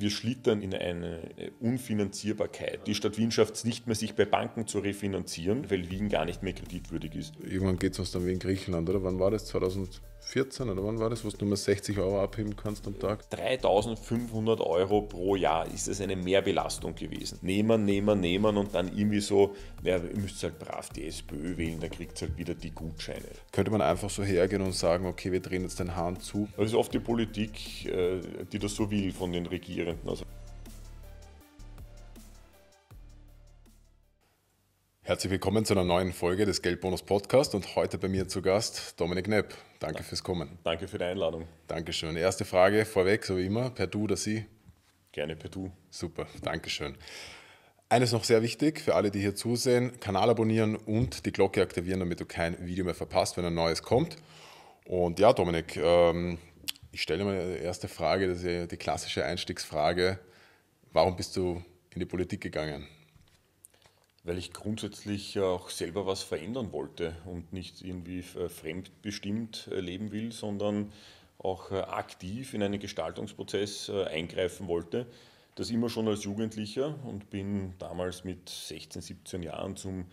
wir schlittern in eine äh, Unfinanzierbarkeit. Die Stadt Wien schafft es nicht mehr, sich bei Banken zu refinanzieren, weil Wien gar nicht mehr kreditwürdig ist. Irgendwann geht es uns dann wie in Griechenland, oder? Wann war das? 2000? 2014 oder wann war das, wo du mal 60 Euro abheben kannst am Tag? 3500 Euro pro Jahr ist es eine Mehrbelastung gewesen. Nehmen, nehmen, nehmen und dann irgendwie so, ja, ihr müsst halt brav die SPÖ wählen, dann kriegt ihr halt wieder die Gutscheine. Könnte man einfach so hergehen und sagen, okay, wir drehen jetzt den Hahn zu? Das ist oft die Politik, äh, die das so will von den Regierenden. Also Herzlich willkommen zu einer neuen Folge des Geldbonus Podcast und heute bei mir zu Gast Dominik Nepp. Danke fürs Kommen. Danke für die Einladung. Dankeschön. Erste Frage vorweg, so wie immer, per Du oder Sie? Gerne per Du. Super, Dankeschön. Eines noch sehr wichtig für alle, die hier zusehen: Kanal abonnieren und die Glocke aktivieren, damit du kein Video mehr verpasst, wenn ein neues kommt. Und ja, Dominik, ähm, ich stelle mal die erste Frage, das ist ja die klassische Einstiegsfrage. Warum bist du in die Politik gegangen? weil ich grundsätzlich auch selber was verändern wollte und nicht irgendwie äh, fremdbestimmt äh, leben will, sondern auch äh, aktiv in einen Gestaltungsprozess eingreifen wollte. Das immer schon als Jugendlicher und bin damals mit 16, 17 Jahren zum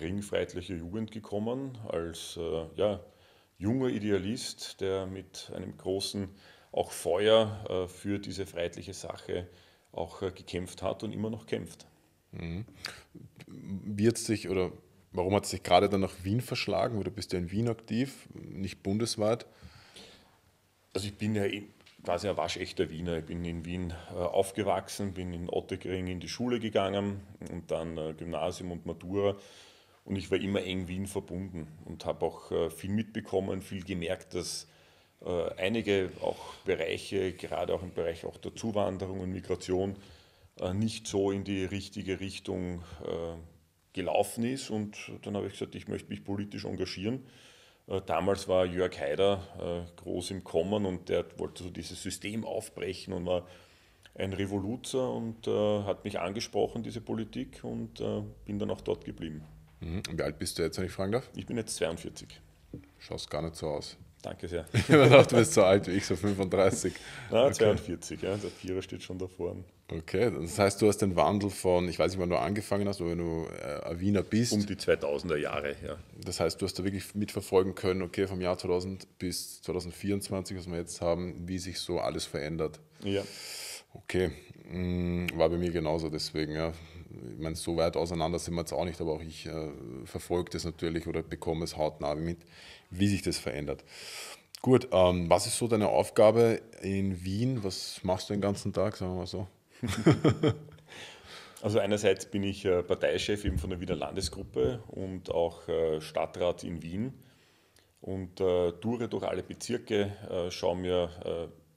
Ring Freiheitlicher Jugend gekommen, als ja, junger Idealist, der mit einem großen auch Feuer für diese freiheitliche Sache auch gekämpft hat und immer noch kämpft. Mhm. Wie sich oder warum hat es sich gerade dann nach Wien verschlagen oder bist du in Wien aktiv, nicht bundesweit? Also ich bin ja quasi ein waschechter Wiener. Ich bin in Wien äh, aufgewachsen, bin in Ottekring in die Schule gegangen und dann äh, Gymnasium und Matura. Und ich war immer eng Wien verbunden und habe auch äh, viel mitbekommen, viel gemerkt, dass einige auch Bereiche, gerade auch im Bereich auch der Zuwanderung und Migration, äh, nicht so in die richtige Richtung äh, gelaufen ist. Und dann habe ich gesagt, ich möchte mich politisch engagieren. Äh, damals war Jörg Haider groß im Kommen und der wollte so dieses System aufbrechen und war ein Revoluzer und hat mich angesprochen, diese Politik, und bin dann auch dort geblieben. Mhm. Wie alt bist du jetzt, wenn ich fragen darf? Ich bin jetzt 42. Schaust gar nicht so aus. Danke sehr. ich habe gedacht, du bist so alt wie ich, so 35. Na, okay. 42, ja. Der Vierer steht schon da vorne. Okay, das heißt, du hast den Wandel von, ich weiß nicht, wann du angefangen hast, aber wenn du äh, ein Wiener bist. Um die 2000er Jahre, ja. Das heißt, du hast da wirklich mitverfolgen können, okay, vom Jahr 2000 bis 2024, was wir jetzt haben, wie sich so alles verändert. Ja. Okay, mm, war bei mir genauso deswegen, ja. Ich meine, so weit auseinander sind wir jetzt auch nicht, aber auch ich äh, verfolge das natürlich oder bekomme es hautnah mit wie sich das verändert. Gut, ähm, was ist so deine Aufgabe in Wien? Was machst du den ganzen Tag, sagen wir mal so? also einerseits bin ich äh, Parteichef eben von der Wiener Landesgruppe und auch äh, Stadtrat in Wien und äh, toure durch alle Bezirke, äh, schaue mir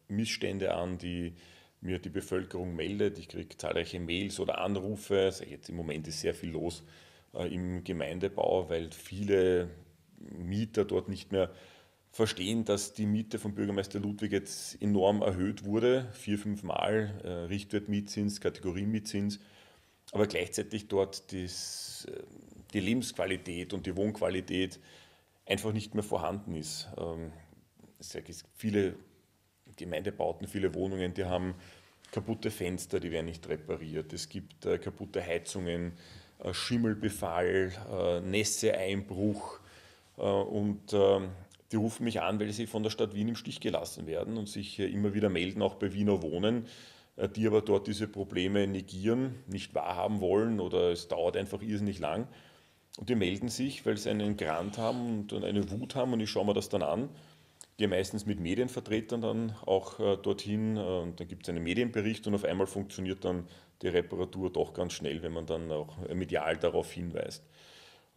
äh, Missstände an, die mir die Bevölkerung meldet. Ich kriege zahlreiche Mails oder Anrufe. Also jetzt im Moment ist sehr viel los im Gemeindebau, weil viele Mieter dort nicht mehr verstehen, dass die Miete von Bürgermeister Ludwig jetzt enorm erhöht wurde, vier, fünf Mal äh, Richtwertmietzins, Kategoriemietzins, aber gleichzeitig dort das, äh, die Lebensqualität und die Wohnqualität einfach nicht mehr vorhanden ist. Ähm, es gibt viele Gemeindebauten, viele Wohnungen, die haben kaputte Fenster, die werden nicht repariert. Es gibt äh, kaputte Heizungen, äh, Schimmelbefall, äh, Nässeeinbruch äh, und ähm, die rufen mich an, weil sie von der Stadt Wien im Stich gelassen werden und sich immer wieder melden, auch bei Wiener Wohnen, äh, die aber dort diese Probleme negieren, nicht wahrhaben wollen oder es dauert einfach irrsinnig lang. Und die melden sich, weil sie einen Grand haben und eine Wut haben und ich schaue mir das dann an. Gehe meistens mit Medienvertretern dann auch äh, dorthin und dann gibt es einen Medienbericht und auf einmal funktioniert dann die Reparatur doch ganz schnell, wenn man dann auch medial darauf hinweist.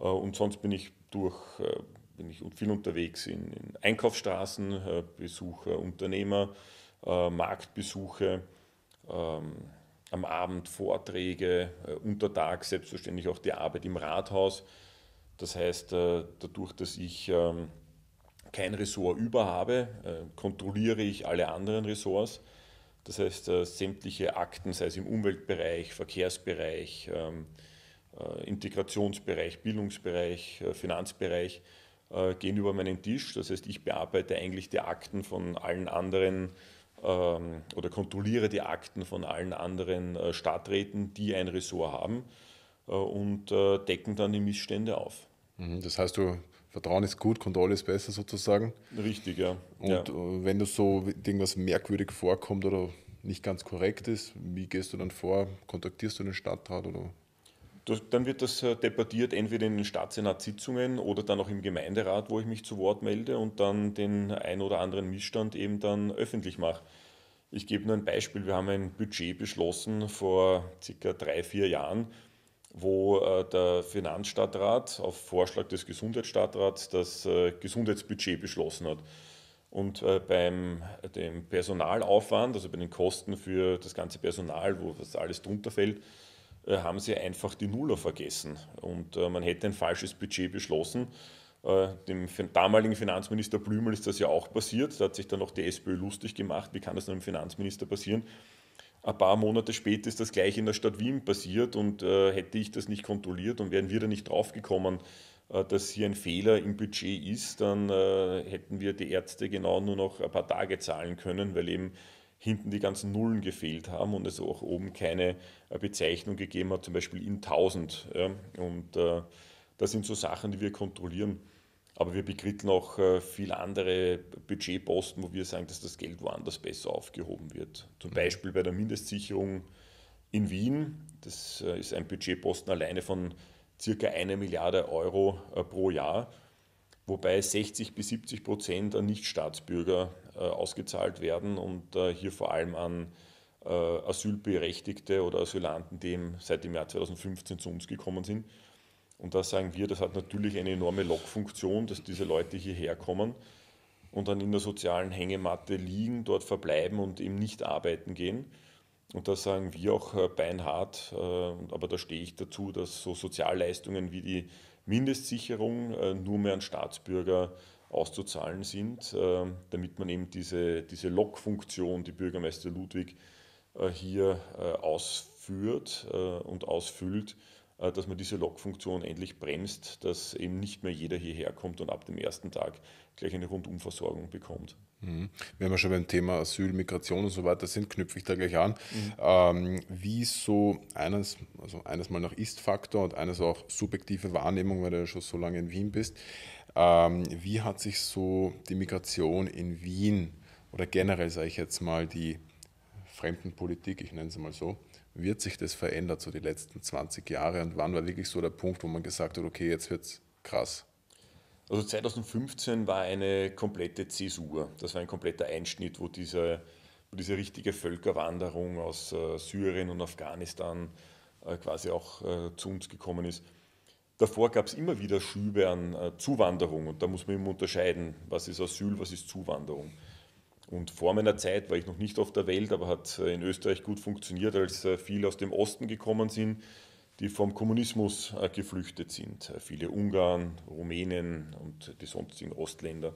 Äh, und sonst bin ich durch, äh, bin ich viel unterwegs in, in Einkaufsstraßen, äh, Besucher, Unternehmer, Marktbesuche, ähm, am Abend Vorträge, untertags selbstverständlich auch die Arbeit im Rathaus. Das heißt, dadurch, dass ich ähm, kein Ressort über habe, kontrolliere ich alle anderen Ressorts. Das heißt, sämtliche Akten, sei es im Umweltbereich, Verkehrsbereich, ähm, äh, Integrationsbereich, Bildungsbereich, äh, Finanzbereich äh, gehen über meinen Tisch. Das heißt, ich bearbeite eigentlich die Akten von allen anderen ähm, oder kontrolliere die Akten von allen anderen Stadträten, die ein Ressort haben und decken dann die Missstände auf. Mhm, das heißt, du Vertrauen ist gut, Kontrolle ist besser sozusagen. Richtig, ja. Und ja. wenn du so irgendwas merkwürdig vorkommt oder nicht ganz korrekt ist, wie gehst du dann vor? Kontaktierst du den Stadtrat oder das, dann wird das äh, debattiert, entweder in den Staatssenatssitzungen oder dann auch im Gemeinderat, wo ich mich zu Wort melde und dann den ein oder anderen Missstand eben dann öffentlich mache. Ich gebe nur ein Beispiel. Wir haben ein Budget beschlossen vor circa drei, vier Jahren, wo äh, der Finanzstadtrat auf Vorschlag des Gesundheitsstadtrats das äh, Gesundheitsbudget beschlossen hat. Und beim dem Personalaufwand, also bei den Kosten für das ganze Personal, wo das alles drunter fällt, äh, haben sie einfach die Nuller vergessen. Und äh, man hätte ein falsches Budget beschlossen. Äh, dem damaligen Finanzminister Blümel ist das ja auch passiert. Da hat sich dann auch die SPÖ lustig gemacht. Wie kann das einem Finanzminister passieren? Ein paar Monate später ist das gleiche in der Stadt Wien passiert und hätte ich das nicht kontrolliert und wären wir da nicht draufgekommen, dass hier ein Fehler im Budget ist, dann hätten wir die Ärzte genau nur noch ein paar Tage zahlen können, weil eben hinten die ganzen Nullen gefehlt haben und es auch oben keine äh, Bezeichnung gegeben hat, zum Beispiel in 1000. Ja. Und äh, das sind so Sachen, die wir kontrollieren. Aber wir begritteln auch äh, viele andere Budgetposten, wo wir sagen, dass das Geld woanders besser aufgehoben wird. Zum Beispiel bei der Mindestsicherung in Wien. Das äh, ist ein Budgetposten alleine von circa einer Milliarde Euro äh, pro Jahr wobei 60 bis 70 Prozent an Nichtstaatsbürger äh, ausgezahlt werden und äh, hier vor allem an äh, Asylberechtigte oder Asylanten, die seit dem Jahr 2015 zu uns gekommen sind. Und da sagen wir, das hat natürlich eine enorme Lockfunktion, dass diese Leute hierher kommen und dann in der sozialen Hängematte liegen, dort verbleiben und eben nicht arbeiten gehen. Und da sagen wir auch beinhart, aber da stehe ich dazu, dass so Sozialleistungen wie die Mindestsicherung nur mehr an Staatsbürger auszuzahlen sind, ähm, damit man eben diese, diese Lokfunktion, die Bürgermeister Ludwig äh, hier äh, ausführt äh, und ausfüllt, dass man diese Lokfunktion endlich bremst, dass eben nicht mehr jeder hierher kommt und ab dem ersten Tag gleich eine Rundumversorgung bekommt. Wenn mhm. wir schon beim Thema Asyl, Migration und so weiter sind, knüpfe ich da gleich an. Mhm. Ähm, wie so eines, also eines mal nach Ist-Faktor und eines auch subjektive Wahrnehmung, weil du ja schon so lange in Wien bist, ähm, wie hat sich so die Migration in Wien oder generell, sage ich jetzt mal, die Fremdenpolitik, ich nenne es mal so, wird sich das verändert, so die letzten 20 Jahre? Und wann war wirklich so der Punkt, wo man gesagt hat, okay, jetzt wird es krass? Also 2015 war eine komplette Zäsur. Das war ein kompletter Einschnitt, wo diese, wo diese richtige Völkerwanderung aus äh, Syrien und Afghanistan äh, quasi auch äh, zu uns gekommen ist. Davor gab es immer wieder Schübe an äh, Zuwanderung und da muss man eben unterscheiden, was ist Asyl, was ist Zuwanderung. Und vor meiner Zeit war ich noch nicht auf der Welt, aber hat äh, in Österreich gut funktioniert, als äh, viele aus dem Osten gekommen sind, die vom Kommunismus geflüchtet sind. Viele Ungarn, Rumänen und die sonstigen Ostländer.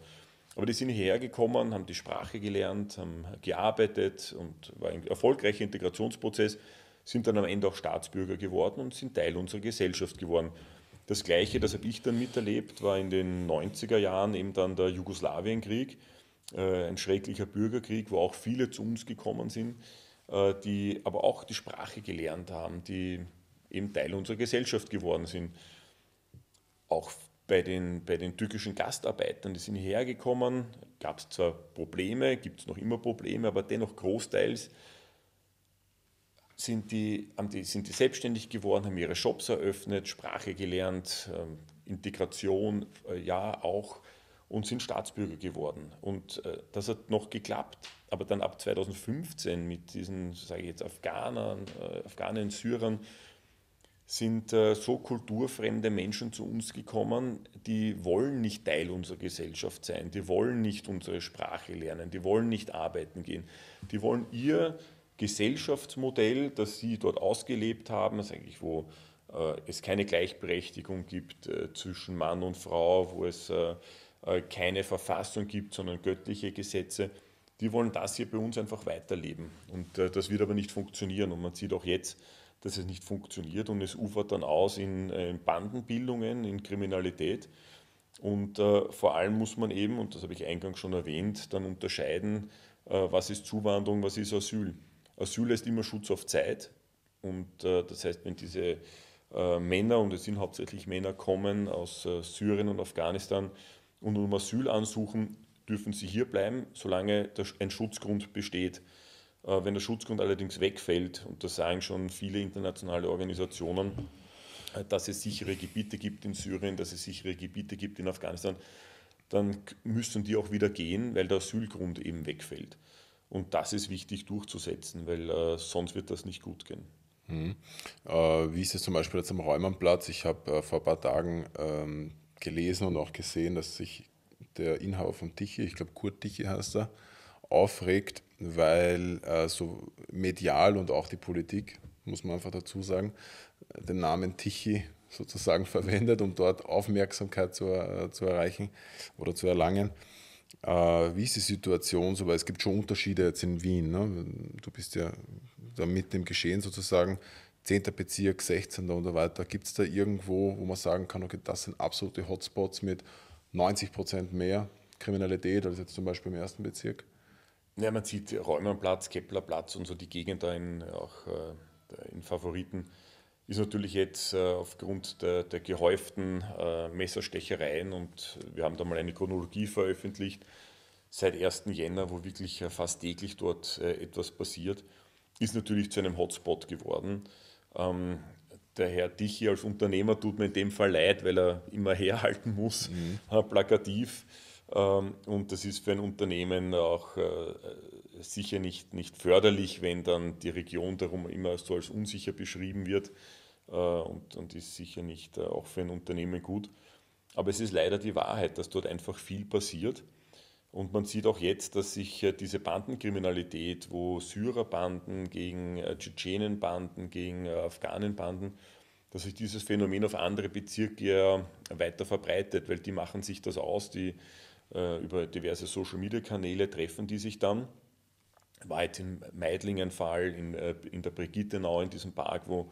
Aber die sind hierher gekommen, haben die Sprache gelernt, haben gearbeitet und war ein erfolgreicher Integrationsprozess, sind dann am Ende auch Staatsbürger geworden und sind Teil unserer Gesellschaft geworden. Das Gleiche, das habe ich dann miterlebt, war in den 90er Jahren eben dann der Jugoslawienkrieg, äh, ein schrecklicher Bürgerkrieg, wo auch viele zu uns gekommen sind, äh, die aber auch die Sprache gelernt haben, die eben Teil unserer Gesellschaft geworden sind. Auch bei den, bei den türkischen Gastarbeitern, die sind hergekommen, gab es zwar Probleme, gibt es noch immer Probleme, aber dennoch großteils sind die, sind die selbstständig geworden, haben ihre Shops eröffnet, Sprache gelernt, ähm, Integration, äh, ja auch, und sind Staatsbürger geworden. Und äh, das hat noch geklappt, aber dann ab 2015 mit diesen, sage ich jetzt, Afghanern, äh, Afghanen, Syrern, sind so kulturfremde Menschen zu uns gekommen, die wollen nicht Teil unserer Gesellschaft sein, die wollen nicht unsere Sprache lernen, die wollen nicht arbeiten gehen, die wollen ihr Gesellschaftsmodell, das sie dort ausgelebt haben, also eigentlich wo äh, es keine Gleichberechtigung gibt äh, zwischen Mann und Frau, wo es äh, keine Verfassung gibt, sondern göttliche Gesetze, die wollen das hier bei uns einfach weiterleben. Und das wird aber nicht funktionieren. Und man sieht auch jetzt, dass es nicht funktioniert und es ufert dann aus in Bandenbildungen, in Kriminalität. Und vor allem muss man eben, und das habe ich eingangs schon erwähnt, dann unterscheiden, was ist Zuwanderung, was ist Asyl. Asyl ist immer Schutz auf Zeit. Und äh, das heißt, wenn diese äh, Männer, und es sind hauptsächlich Männer, kommen aus äh, Syrien und Afghanistan und um Asyl ansuchen, dürfen sie hier bleiben, solange der, ein Schutzgrund besteht. Äh, wenn der Schutzgrund allerdings wegfällt, und das sagen schon viele internationale Organisationen, äh, dass es sichere Gebiete gibt in Syrien, dass es sichere Gebiete gibt in Afghanistan, dann müssen die auch wieder gehen, weil der Asylgrund eben wegfällt. Und das ist wichtig durchzusetzen, weil äh, sonst wird das nicht gut gehen. Mhm. Äh, wie ist es zum Beispiel jetzt am Räumernplatz? Ich habe äh, vor ein paar Tagen ähm, gelesen und auch gesehen, dass sich der Inhaber von Tichy, ich glaube Kurt Tichy heißt er, aufregt, weil äh, so medial und auch die Politik, muss man einfach dazu sagen, den Namen Tichy sozusagen verwendet, um dort Aufmerksamkeit zu, äh, zu erreichen oder zu erlangen. Äh, wie ist die Situation so? Weil es gibt schon Unterschiede jetzt in Wien. Ne? Du bist ja da mit dem Geschehen sozusagen, 10. Bezirk, 16. und so weiter. Gibt es da irgendwo, wo man sagen kann, okay, das sind absolute Hotspots mit 90 Prozent mehr Kriminalität als jetzt zum Beispiel im 1. Bezirk? Ja, man sieht Räumerplatz, Keplerplatz und so die Gegend da in, auch äh, in Favoriten ist natürlich jetzt äh, aufgrund der, der gehäuften äh, Messerstechereien und wir haben da mal eine Chronologie veröffentlicht, seit 1. Jänner, wo wirklich äh, fast täglich dort etwas passiert, ist natürlich zu einem Hotspot geworden. Ähm, der Herr Dichi als Unternehmer tut mir in dem Fall leid, weil er immer herhalten muss, mhm. plakativ. Ähm, und das ist für ein Unternehmen auch sicher nicht, nicht förderlich, wenn dann die Region darum immer so als unsicher beschrieben wird äh, und, und ist sicher nicht äh, auch für ein Unternehmen gut. Aber es ist leider die Wahrheit, dass dort einfach viel passiert. Und man sieht auch jetzt, dass sich äh, diese Bandenkriminalität, wo Syrerbanden gegen äh, Tschetschenenbanden, gegen äh, Afghanenbanden, dass sich dieses Phänomen auf andere Bezirke weiter verbreitet, weil die machen sich das aus, die über diverse Social-Media-Kanäle treffen die sich dann war jetzt im Meidling ein Fall, in, äh, in der Brigittenau, in diesem Park, wo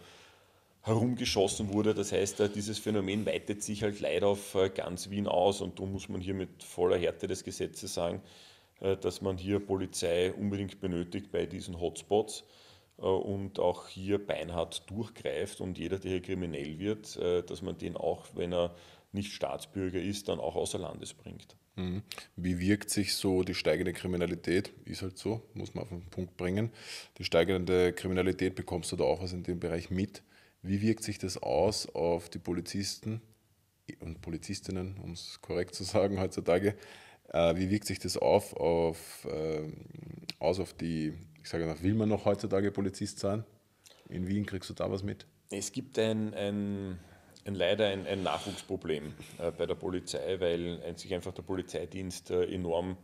herumgeschossen wurde. Das heißt, äh, dieses Phänomen weitet sich halt leider auf äh, ganz Wien aus und darum muss man hier mit voller Härte des Gesetzes sagen, dass man hier Polizei unbedingt benötigt bei diesen Hotspots und auch hier beinhart durchgreift und jeder, der hier kriminell wird, dass man den auch, wenn er nicht Staatsbürger ist, dann auch außer Landes bringt. Hm. Wie wirkt sich so die steigende Kriminalität? Ist halt so, muss man auf den Punkt bringen. Die steigende Kriminalität bekommst du da auch was in dem Bereich mit. Wie wirkt sich das aus auf die Polizisten und Polizistinnen, um es korrekt zu sagen heutzutage? Äh, wie wirkt sich das auf, auf, ähm, aus auf die, ich sage noch, will man noch heutzutage Polizist sein? In Wien kriegst du da was mit? Es gibt ein, ein ein, leider ein, ein Nachwuchsproblem äh, bei der Polizei, weil sich einfach der Polizeidienst äh, enorm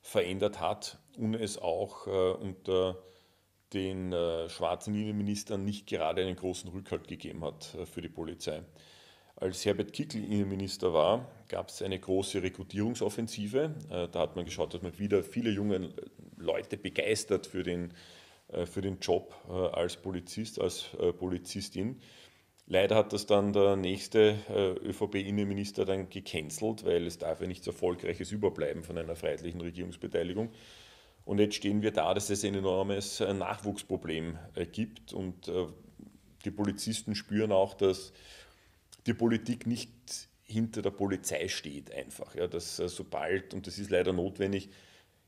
verändert hat und es auch äh, unter den äh, schwarzen Innenministern nicht gerade einen großen Rückhalt gegeben hat äh, für die Polizei. Als Herbert Kickl Innenminister war, gab es eine große Rekrutierungsoffensive. Äh, da hat man geschaut, dass man wieder viele junge Leute begeistert für den, für den Job als Polizist, als Polizistin. Leider hat das dann der nächste äh, ÖVP-Innenminister dann gecancelt, weil es darf ja nichts Erfolgreiches überbleiben von einer freiheitlichen Regierungsbeteiligung. Und jetzt stehen wir da, dass es ein enormes äh, Nachwuchsproblem äh, gibt und die Polizisten spüren auch, dass die Politik nicht hinter der Polizei steht einfach. Ja, dass sobald, und das ist leider notwendig,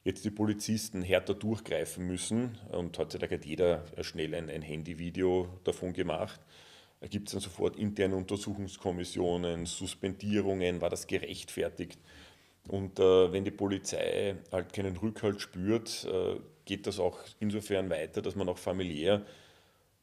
jetzt die Polizisten härter durchgreifen müssen und hat da gerade jeder schnell ein, ein Handyvideo davon gemacht da gibt es dann sofort interne Untersuchungskommissionen, Suspendierungen, war das gerechtfertigt. Und äh, wenn die Polizei halt keinen Rückhalt spürt, äh, geht das auch insofern weiter, dass man auch familiär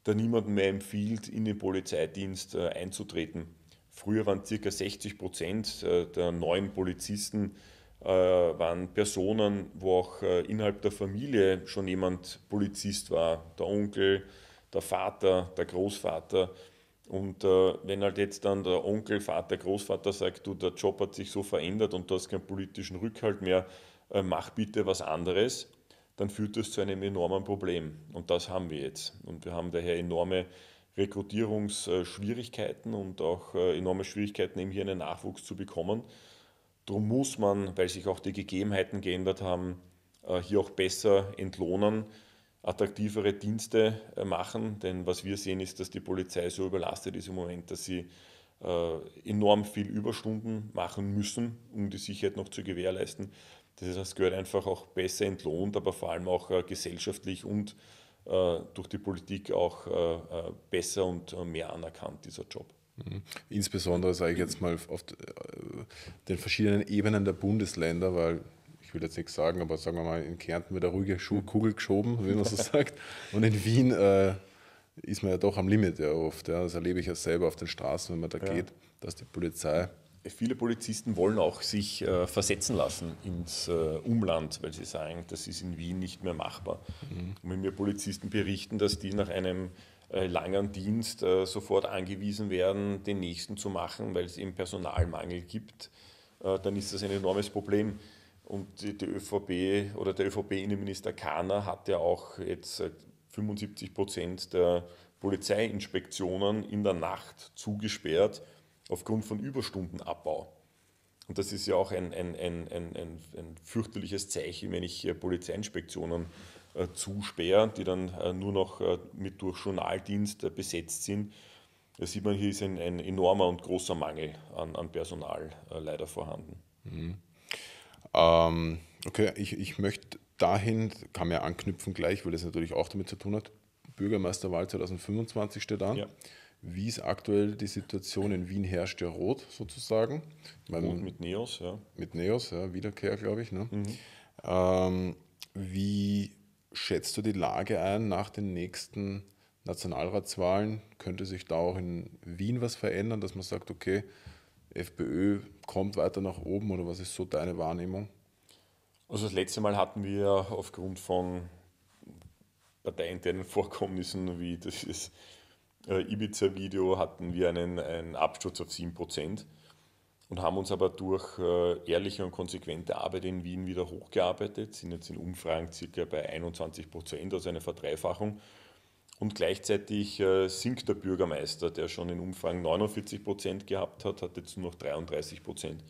da niemanden mehr empfiehlt, in den Polizeidienst äh, einzutreten. Früher waren ca. 60 Prozent äh, der neuen Polizisten äh, waren Personen, wo auch äh, innerhalb der Familie schon jemand Polizist war, der Onkel, der Vater, der Großvater. Und äh, wenn halt jetzt dann der Onkel, Vater, Großvater sagt, du, der Job hat sich so verändert und du hast keinen politischen Rückhalt mehr, äh, mach bitte was anderes, dann führt das zu einem enormen Problem. Und das haben wir jetzt. Und wir haben daher enorme Rekrutierungsschwierigkeiten und auch äh, enorme Schwierigkeiten, eben hier einen Nachwuchs zu bekommen. Darum muss man, weil sich auch die Gegebenheiten geändert haben, äh, hier auch besser entlohnen attraktivere Dienste äh, machen. Denn was wir sehen, ist, dass die Polizei so überlastet ist im Moment, dass sie äh, enorm viel Überstunden machen müssen, um die Sicherheit noch zu gewährleisten. Das heißt, es gehört einfach auch besser entlohnt, aber vor allem auch äh, gesellschaftlich und durch die Politik auch besser und mehr anerkannt, dieser Job. Mhm. Insbesondere sage ich jetzt mal auf den verschiedenen Ebenen der Bundesländer, weil ich will jetzt nichts sagen, aber sagen wir mal, in Kärnten wird eine ruhige Schuhkugel geschoben, wie man so sagt. Und in Wien äh, ist man ja doch am Limit ja oft. Ja. Das erlebe ich ja selber auf den Straßen, wenn man da ja. geht, dass die Polizei. Viele Polizisten wollen auch sich äh, versetzen lassen ins äh, Umland, weil sie sagen, das ist in Wien nicht mehr machbar. Mhm. Und wenn mir Polizisten berichten, dass die nach einem äh, langen Dienst äh, sofort angewiesen werden, den nächsten zu machen, weil es eben Personalmangel gibt, äh, dann ist das ein enormes Problem. Und die, die ÖVP oder der ÖVP-Innenminister Kahner hat ja auch jetzt 75 Prozent der Polizeiinspektionen in der Nacht zugesperrt aufgrund von Überstundenabbau. Und das ist ja auch ein, ein, ein, ein, ein, ein fürchterliches Zeichen, wenn ich Polizeiinspektionen äh, zusperre, die dann äh, nur noch äh, mit durch Journaldienst äh, besetzt sind. Da sieht man, hier ist ein, ein enormer und großer Mangel an, an Personal äh, leider vorhanden. Mhm. Ähm, okay, ich, ich möchte dahin, kann man ja anknüpfen gleich, weil das natürlich auch damit zu tun hat. Bürgermeisterwahl 2025 steht an. Ja. Wie ist aktuell die Situation in Wien herrscht ja rot sozusagen? Meine, rot mit Neos, ja. Mit Neos, ja, Wiederkehr, glaube ich. Ne? Mhm. Ähm, wie schätzt du die Lage ein nach den nächsten Nationalratswahlen? Könnte sich da auch in Wien was verändern, dass man sagt, okay, FPÖ kommt weiter nach oben oder was ist so deine Wahrnehmung? Also das letzte Mal hatten wir aufgrund von parteiinternen Vorkommnissen wie das äh, Ibiza-Video hatten wir einen, einen Absturz auf 7% und haben uns aber durch äh, ehrliche und konsequente Arbeit in Wien wieder hochgearbeitet, sind jetzt in Umfragen circa bei 21%, also eine Verdreifachung. Und gleichzeitig äh, sinkt der Bürgermeister, der schon in Umfang 49 Prozent gehabt hat, hat jetzt nur noch 33 Prozent.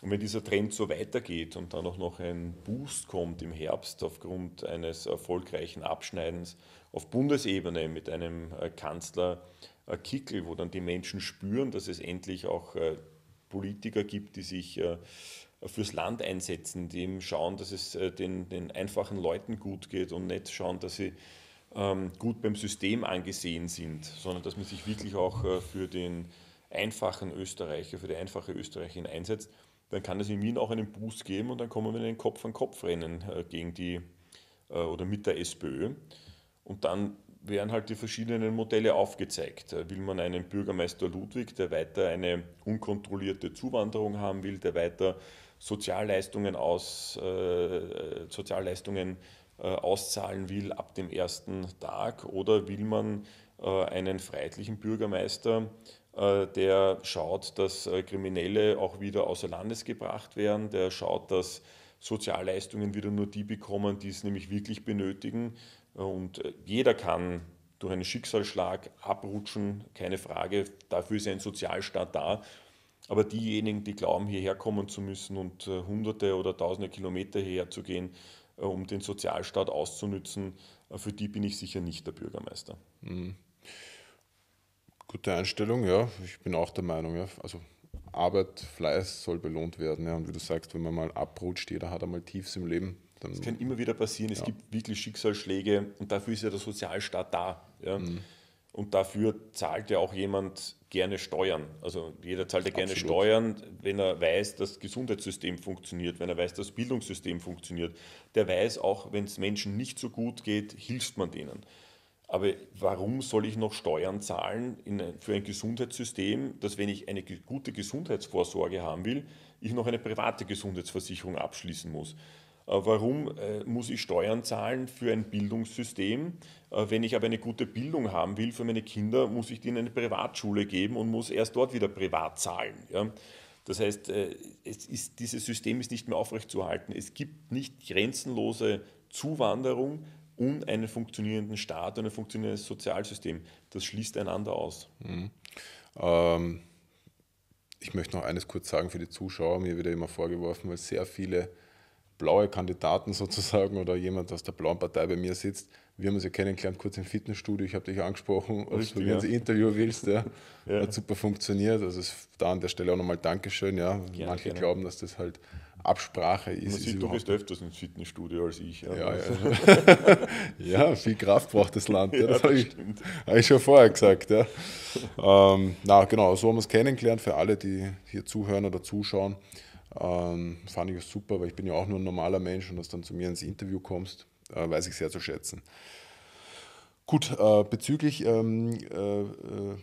Und wenn dieser Trend so weitergeht und dann auch noch ein Boost kommt im Herbst aufgrund eines erfolgreichen Abschneidens auf Bundesebene mit einem äh, Kanzler äh, Kickel, wo dann die Menschen spüren, dass es endlich auch Politiker gibt, die sich fürs Land einsetzen, die eben schauen, dass es den, den einfachen Leuten gut geht und nicht schauen, dass sie ähm, gut beim System angesehen sind, sondern dass man sich wirklich auch äh, für den einfachen Österreicher, für die einfache Österreicherin einsetzt, dann kann es in Wien auch einen Boost geben und dann kommen wir in ein Kopf-an-Kopf-Rennen äh, gegen die äh, oder mit der SPÖ. Und dann werden halt die verschiedenen Modelle aufgezeigt. Will man einen Bürgermeister Ludwig, der weiter eine unkontrollierte Zuwanderung haben will, der weiter Sozialleistungen, aus, äh, Sozialleistungen äh, auszahlen will ab dem ersten Tag oder will man äh, einen freiheitlichen Bürgermeister, äh, der schaut, dass äh, Kriminelle auch wieder außer Landes gebracht werden, der schaut, dass Sozialleistungen wieder nur die bekommen, die es nämlich wirklich benötigen. Äh, und jeder kann durch einen Schicksalsschlag abrutschen, keine Frage. Dafür ist ein Sozialstaat da aber diejenigen, die glauben, hierher kommen zu müssen und äh, hunderte oder tausende Kilometer hierher zu gehen, äh, um den Sozialstaat auszunützen, äh, für die bin ich sicher nicht der Bürgermeister. Mhm. Gute Einstellung, ja. Ich bin auch der Meinung, ja. Also Arbeit, Fleiß soll belohnt werden. Ja. Und wie du sagst, wenn man mal abrutscht, jeder hat einmal Tiefs im Leben. Dann das kann immer wieder passieren. Ja. Es gibt wirklich Schicksalsschläge und dafür ist ja der Sozialstaat da. Ja. Mhm. Und dafür zahlt ja auch jemand gerne Steuern. Also jeder zahlt ja gerne Absolut. Steuern, wenn er weiß, dass das Gesundheitssystem funktioniert, wenn er weiß, dass das Bildungssystem funktioniert. Der weiß auch, wenn es Menschen nicht so gut geht, hilft man denen. Aber warum soll ich noch Steuern zahlen in, für ein Gesundheitssystem, dass wenn ich eine gute Gesundheitsvorsorge haben will, ich noch eine private Gesundheitsversicherung abschließen muss? Äh, warum äh, muss ich Steuern zahlen für ein Bildungssystem? Äh, wenn ich aber eine gute Bildung haben will für meine Kinder, muss ich die in eine Privatschule geben und muss erst dort wieder privat zahlen. Das heißt, ist, dieses System ist nicht mehr aufrechtzuerhalten. Es gibt nicht grenzenlose Zuwanderung und einen funktionierenden Staat und ein funktionierendes Sozialsystem. Das schließt einander aus. Mhm. Ähm, ich möchte noch eines kurz sagen für die Zuschauer. Mir wird ja immer vorgeworfen, weil sehr viele blaue Kandidaten sozusagen oder jemand aus der blauen Partei bei mir sitzt. Wir haben uns ja kennengelernt, kurz im Fitnessstudio. Ich habe dich angesprochen, ob du ja. ein Interview willst. Ja. ja. Hat super funktioniert. Also da an der Stelle auch nochmal Dankeschön. Ja. Gerne, Manche gerne. glauben, dass das halt Absprache ist. Man sieht, ist du bist öfters ins Fitnessstudio als ich. Ja, ja, also. ja. viel Kraft braucht das Land. das, das habe ich, hab ich, schon vorher gesagt. Ja. Ähm, na, genau, so haben wir es kennengelernt für alle, die hier zuhören oder zuschauen. Ähm, fand ich super, weil ich bin ja auch nur ein normaler Mensch und dass dann zu mir ins Interview kommst, äh, weiß ich sehr zu schätzen. Gut, äh, bezüglich ähm, äh, äh,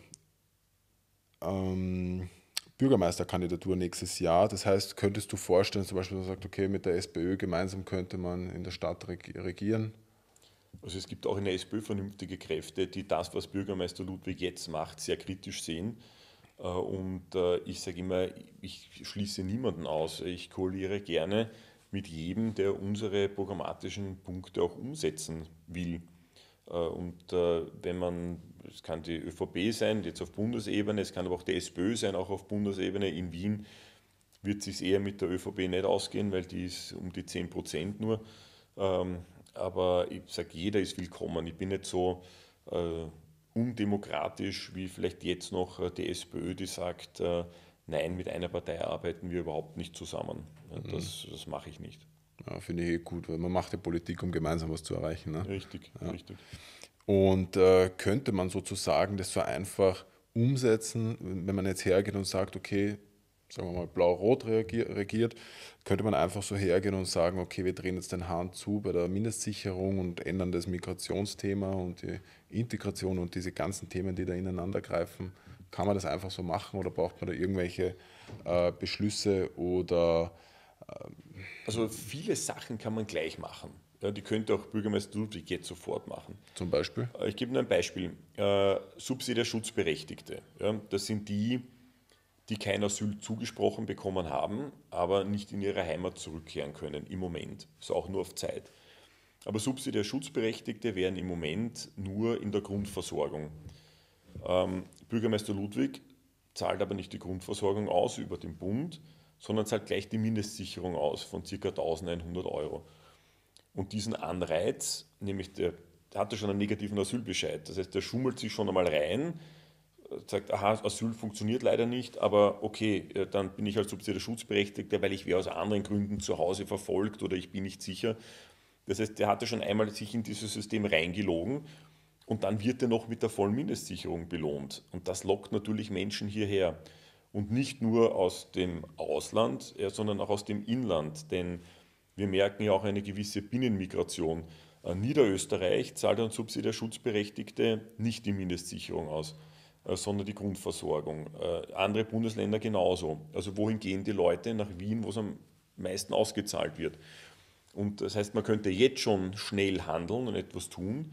ähm, Bürgermeisterkandidatur nächstes Jahr. Das heißt, könntest du vorstellen, zum Beispiel, dass man sagt, okay, mit der SPÖ gemeinsam könnte man in der Stadt regieren? Also es gibt auch in der SPÖ vernünftige Kräfte, die das, was Bürgermeister Ludwig jetzt macht, sehr kritisch sehen. Äh, und äh, ich sage immer, ich schließe niemanden aus. Ich koaliere gerne mit jedem, der unsere programmatischen Punkte auch umsetzen will. Äh, und wenn man, es kann die ÖVP sein, jetzt auf Bundesebene, es kann aber auch die SPÖ sein, auch auf Bundesebene in Wien, wird es eher mit der ÖVP nicht ausgehen, weil die ist um die 10 Prozent nur. Ähm, aber ich sage, jeder ist willkommen. Ich bin nicht so undemokratisch wie vielleicht jetzt noch äh, die SPÖ, die sagt, äh, nein, mit einer Partei arbeiten wir überhaupt nicht zusammen. Mhm. Das, das mache ich nicht. Ja, Finde ich eh gut, weil man macht ja Politik, um gemeinsam was zu erreichen. Ne? Richtig, ja. richtig. Und äh, könnte man sozusagen das so einfach umsetzen, wenn man jetzt hergeht und sagt, okay, sagen wir mal, blau-rot regiert, könnte man einfach so hergehen und sagen, okay, wir drehen jetzt den Hahn zu bei der Mindestsicherung und ändern das Migrationsthema und die Integration und diese ganzen Themen, die da ineinander greifen. Kann man das einfach so machen oder braucht man da irgendwelche äh, Beschlüsse oder... Ähm also viele Sachen kann man gleich machen. Ja, die könnte auch Bürgermeister Ludwig jetzt sofort machen. Zum Beispiel? Äh, ich gebe nur ein Beispiel. Äh, Schutzberechtigte. Ja, das sind die, die kein Asyl zugesprochen bekommen haben, aber nicht in ihre Heimat zurückkehren können im Moment, so also auch nur auf Zeit. Aber subsidiär Schutzberechtigte wären im Moment nur in der Grundversorgung. Ähm, Bürgermeister Ludwig zahlt aber nicht die Grundversorgung aus über den Bund, sondern zahlt gleich die Mindestsicherung aus von ca. 1100 Euro. Und diesen Anreiz, nämlich der, der hatte schon einen negativen Asylbescheid, das heißt, der schummelt sich schon einmal rein, sagt, aha, Asyl funktioniert leider nicht, aber okay, dann bin ich als subsidiär Schutzberechtigter, weil ich wäre aus anderen Gründen zu Hause verfolgt oder ich bin nicht sicher. Das heißt, der hatte schon einmal sich in dieses System reingelogen und dann wird er noch mit der vollen Mindestsicherung belohnt. Und das lockt natürlich Menschen hierher. Und nicht nur aus dem Ausland, sondern auch aus dem Inland. Denn wir merken ja auch eine gewisse Binnenmigration. Äh, Niederösterreich zahlt an subsidiär Schutzberechtigte nicht die Mindestsicherung aus. Äh, sondern die Grundversorgung. Äh, andere Bundesländer genauso. Also wohin gehen die Leute? Nach Wien, wo es am meisten ausgezahlt wird. Und das heißt, man könnte jetzt schon schnell handeln und etwas tun.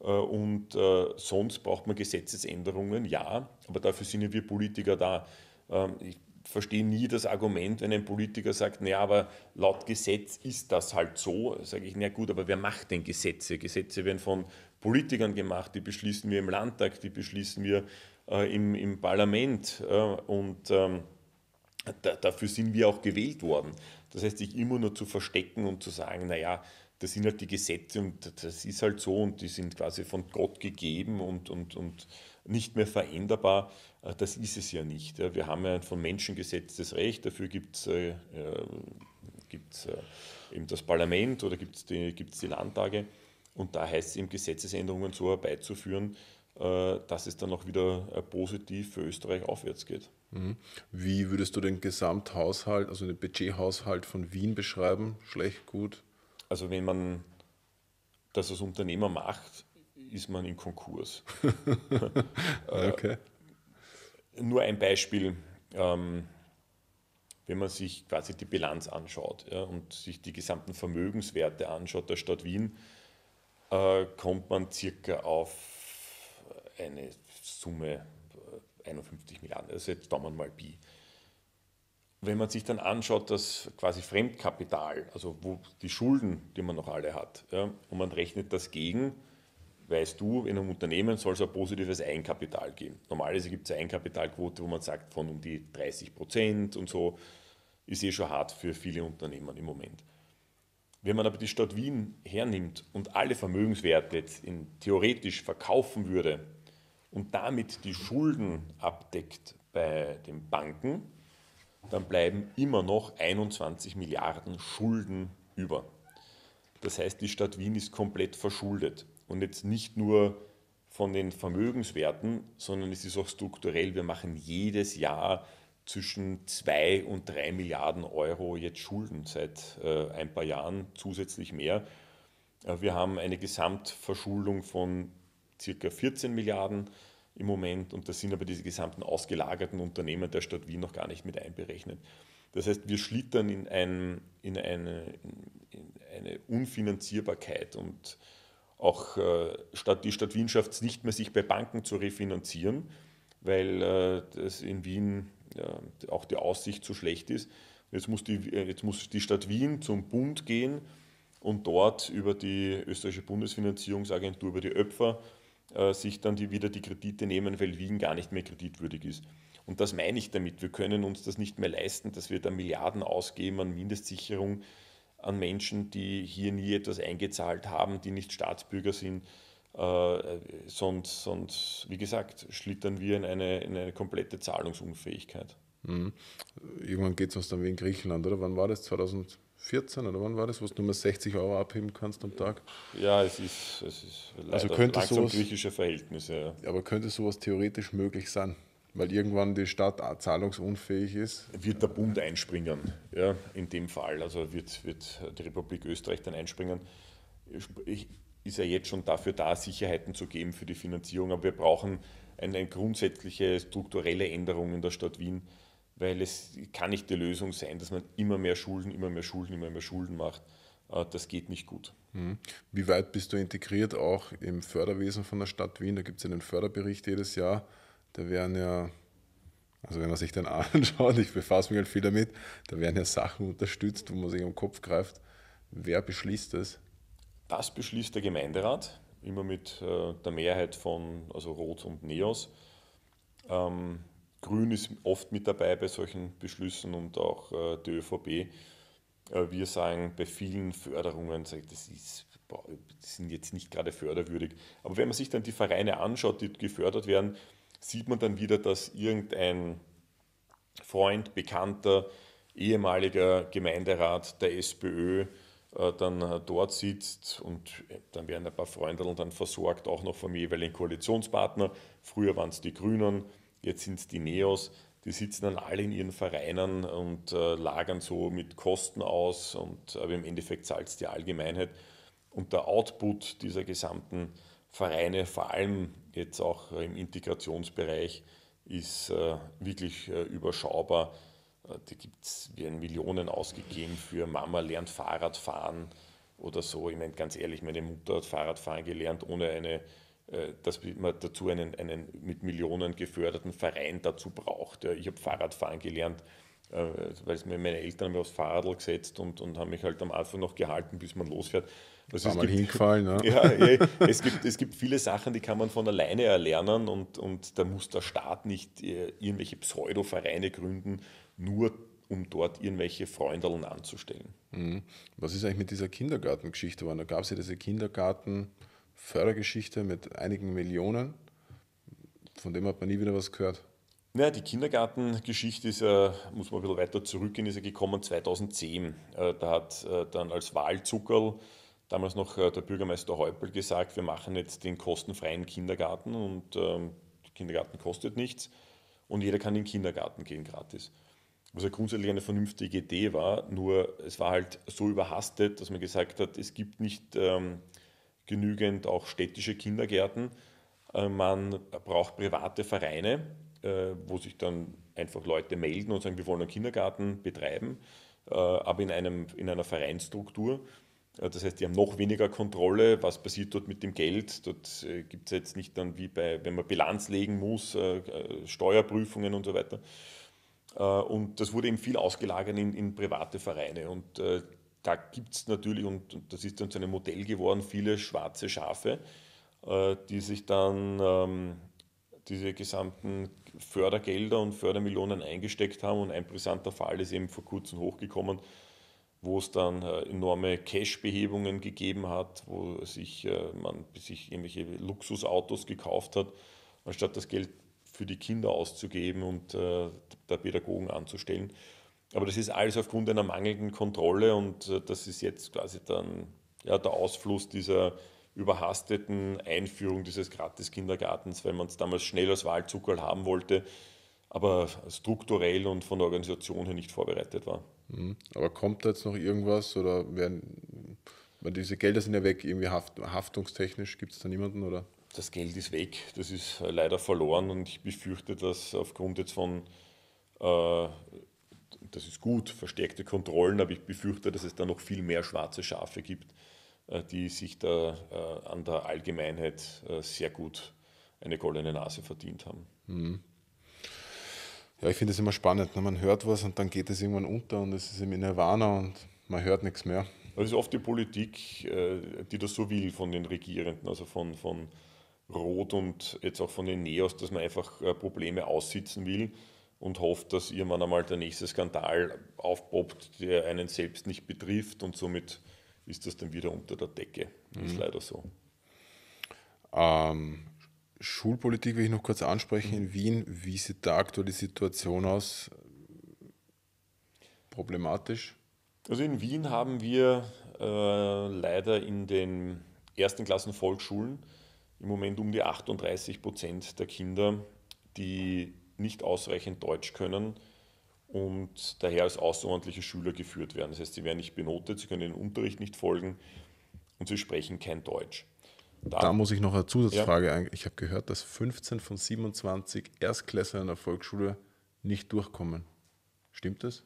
Äh, und sonst braucht man Gesetzesänderungen, ja, aber dafür sind ja wir Politiker da. Ähm, ich verstehe nie das Argument, wenn ein Politiker sagt, naja, aber laut Gesetz ist das halt so. Sage ich, na gut, aber wer macht denn Gesetze? Gesetze werden von Politikern gemacht, die beschließen wir im Landtag, die beschließen wir äh, im, im Parlament äh, und ähm, da, dafür sind wir auch gewählt worden. Das heißt, sich immer nur zu verstecken und zu sagen, naja, das sind halt die Gesetze und das ist halt so und die sind quasi von Gott gegeben und, und, und nicht mehr veränderbar, äh, das ist es ja nicht. Wir haben ja ein von Menschen gesetztes Recht, dafür gibt es äh, äh, gibt's, äh, eben das Parlament oder gibt es die, gibt's die Landtage. Und da heißt es eben Gesetzesänderungen so herbeizuführen, äh, dass es dann auch wieder äh, positiv für Österreich aufwärts geht. Mhm. Wie würdest du den Gesamthaushalt, also den Budgethaushalt von Wien beschreiben? Schlecht, gut? Also wenn man das als Unternehmer macht, ist man in Konkurs. Äh, okay. nur ein Beispiel, ähm, wenn man sich quasi die Bilanz anschaut und sich die gesamten Vermögenswerte anschaut der Stadt Wien, äh, kommt man circa auf eine Summe 51 äh, Milliarden, also jetzt Daumen mal Pi. Wenn man sich dann anschaut, dass quasi Fremdkapital, also wo die Schulden, die man noch alle hat, ja, und man rechnet das gegen, weißt du, in einem Unternehmen soll es ein positives Eigenkapital geben. Normalerweise gibt es eine Eigenkapitalquote, wo man sagt, von um die 30 Prozent und so, ist eh schon hart für viele Unternehmen im Moment. Wenn man aber die Stadt Wien hernimmt und alle Vermögenswerte in, theoretisch verkaufen würde und damit die Schulden abdeckt bei den Banken, dann bleiben immer noch 21 Milliarden Schulden über. Das heißt, die Stadt Wien ist komplett verschuldet. Und jetzt nicht nur von den Vermögenswerten, sondern es ist auch strukturell. Wir machen jedes Jahr zwischen 2 und 3 Milliarden Euro jetzt Schulden seit äh, ein paar Jahren, zusätzlich mehr. Äh, wir haben eine Gesamtverschuldung von circa 14 Milliarden im Moment und da sind aber diese gesamten ausgelagerten Unternehmen der Stadt Wien noch gar nicht mit einberechnet. Das heißt, wir schlittern in, ein, in, eine, in eine, Unfinanzierbarkeit und auch äh, statt, die Stadt Wien schafft es nicht mehr, sich bei Banken zu refinanzieren, weil äh, das in Wien äh, auch die Aussicht zu schlecht ist. Jetzt muss, die, äh, jetzt muss die Stadt Wien zum Bund gehen und dort über die österreichische Bundesfinanzierungsagentur, über die ÖPFA, äh, sich dann die, wieder die Kredite nehmen, weil Wien gar nicht mehr kreditwürdig ist. Und das meine ich damit. Wir können uns das nicht mehr leisten, dass wir da Milliarden ausgeben an Mindestsicherung, an Menschen, die hier nie etwas eingezahlt haben, die nicht Staatsbürger sind äh, sonst, sonst, wie gesagt, schlittern wir in eine, in eine komplette Zahlungsunfähigkeit. Mhm. Irgendwann geht es uns dann wie in Griechenland, oder? Wann war das? 2014 oder wann war das, wo du nur 60 Euro abheben kannst am Tag? Ja, es ist, es ist leider also könnte langsam sowas, griechische Verhältnisse. Ja. Aber könnte sowas theoretisch möglich sein? Weil irgendwann die Stadt zahlungsunfähig ist? Wird der Bund einspringen, ja, in dem Fall. Also wird, wird die Republik Österreich dann einspringen. Ich, ist ja jetzt schon dafür da, Sicherheiten zu geben für die Finanzierung. Aber wir brauchen eine, grundsätzliche strukturelle Änderung in der Stadt Wien, weil es kann nicht die Lösung sein, dass man immer mehr Schulden, immer mehr Schulden, immer mehr Schulden macht. Äh, das geht nicht gut. Hm. Wie weit bist du integriert auch im Förderwesen von der Stadt Wien? Da gibt es ja einen Förderbericht jedes Jahr. Da werden ja, also wenn man sich den anschaut, ich befasse mich halt viel damit, da werden ja Sachen unterstützt, wo man sich am Kopf greift. Wer beschließt das? Das beschließt der Gemeinderat, immer mit äh, der Mehrheit von also Rot und Neos. Ähm, Grün ist oft mit dabei bei solchen Beschlüssen und auch äh, die ÖVP. Äh, wir sagen bei vielen Förderungen, das, ist, boah, das sind jetzt nicht gerade förderwürdig. Aber wenn man sich dann die Vereine anschaut, die gefördert werden, sieht man dann wieder, dass irgendein Freund, Bekannter, ehemaliger Gemeinderat der SPÖ äh, dann äh, dort sitzt und äh, dann werden ein paar Freunde dann versorgt, auch noch vom jeweiligen Koalitionspartner. Früher waren es die Grünen, jetzt sind es die Neos. Die sitzen dann alle in ihren Vereinen und äh, lagern so mit Kosten aus, und, aber im Endeffekt zahlt es die Allgemeinheit. Und der Output dieser gesamten Vereine, vor allem jetzt auch im Integrationsbereich, ist äh, wirklich äh, überschaubar. Äh, da gibt's, werden Millionen ausgegeben für Mama lernt Fahrradfahren oder so. Ich meine, ganz ehrlich, meine Mutter hat Fahrradfahren gelernt, ohne eine, äh, dass man dazu einen, einen mit Millionen geförderten Verein dazu braucht. Ich habe Fahrradfahren gelernt, äh, weil mir meine Eltern haben mich aufs Fahrrad gesetzt und, und haben mich halt am Anfang noch gehalten, bis man losfährt. Also War mal gibt, hingefallen, ne? Ja, ja eh, es, gibt, es gibt viele Sachen, die kann man von alleine erlernen und, und da muss der Staat nicht irgendwelche Pseudo-Vereine gründen, nur um dort irgendwelche Freundeln anzustellen. Mhm. Was ist eigentlich mit dieser Kindergartengeschichte geworden? Da gab es ja diese Kindergartenfördergeschichte mit einigen Millionen, von dem hat man nie wieder was gehört. Naja, die Kindergartengeschichte ist ja, muss man ein bisschen weiter zurückgehen, ist ja gekommen 2010. Äh, da hat äh, dann als Wahlzuckerl damals noch äh, der Bürgermeister Häupl gesagt, wir machen jetzt den kostenfreien Kindergarten und ähm, Kindergarten kostet nichts und jeder kann in den Kindergarten gehen gratis was ja grundsätzlich eine vernünftige Idee war, nur es war halt so überhastet, dass man gesagt hat, es gibt nicht ähm, genügend auch städtische Kindergärten. Äh, man braucht private Vereine, äh, wo sich dann einfach Leute melden und sagen, wir wollen einen Kindergarten betreiben, äh, aber in, einem, in einer Vereinsstruktur. Äh, das heißt, die haben noch weniger Kontrolle, was passiert dort mit dem Geld. Dort äh, gibt es jetzt nicht dann wie bei, wenn man Bilanz legen muss, äh, Steuerprüfungen und so weiter. Äh, und das wurde eben viel ausgelagert in, in private Vereine. Und äh, da gibt es natürlich, und, und, das ist dann zu einem Modell geworden, viele schwarze Schafe, äh, die sich dann ähm, diese gesamten Fördergelder und Fördermillionen eingesteckt haben. Und ein brisanter Fall ist eben vor kurzem hochgekommen, wo es dann äh, enorme Cash-Behebungen gegeben hat, wo sich äh, man sich irgendwelche Luxusautos gekauft hat, anstatt das Geld für die Kinder auszugeben und äh, da Pädagogen anzustellen. Aber das ist alles aufgrund einer mangelnden Kontrolle und äh, das ist jetzt quasi dann ja, der Ausfluss dieser überhasteten Einführung dieses Gratis-Kindergartens, weil man es damals schnell als Wahlzuckerl haben wollte, aber strukturell und von der Organisation her nicht vorbereitet war. Mhm. Aber kommt da jetzt noch irgendwas oder werden, diese Gelder sind ja weg, irgendwie haft, haftungstechnisch gibt es da niemanden oder? das Geld ist weg, das ist äh, leider verloren und ich befürchte, dass aufgrund jetzt von, äh, das ist gut, verstärkte Kontrollen, aber ich befürchte, dass es da noch viel mehr schwarze Schafe gibt, äh, die sich da äh, an der Allgemeinheit äh, sehr gut eine goldene Nase verdient haben. Mhm. Ja, ich finde es immer spannend. Ne? Man hört was und dann geht es irgendwann unter und es ist im Nirvana und man hört nichts mehr. Das ist oft die Politik, äh, die das so will von den Regierenden, also von, von Rot und jetzt auch von den Neos, dass man einfach äh, Probleme aussitzen will und hofft, dass irgendwann einmal der nächste Skandal aufpoppt, der einen selbst nicht betrifft und somit ist das dann wieder unter der Decke. Mhm. Ist leider so. Ähm, Schulpolitik will ich noch kurz ansprechen in mhm. Wien. Wie sieht da aktuell die Situation aus? Problematisch? Also in Wien haben wir äh, leider in den ersten Klassen Volksschulen im Moment um die 38 Prozent der Kinder, die nicht ausreichend Deutsch können und daher als außerordentliche Schüler geführt werden. Das heißt, sie werden nicht benotet, sie können den Unterricht nicht folgen und sie sprechen kein Deutsch. Da, da muss ich noch eine Zusatzfrage ja. ein. Ich habe gehört, dass 15 von 27 Erstklässler in der Volksschule nicht durchkommen. Stimmt das?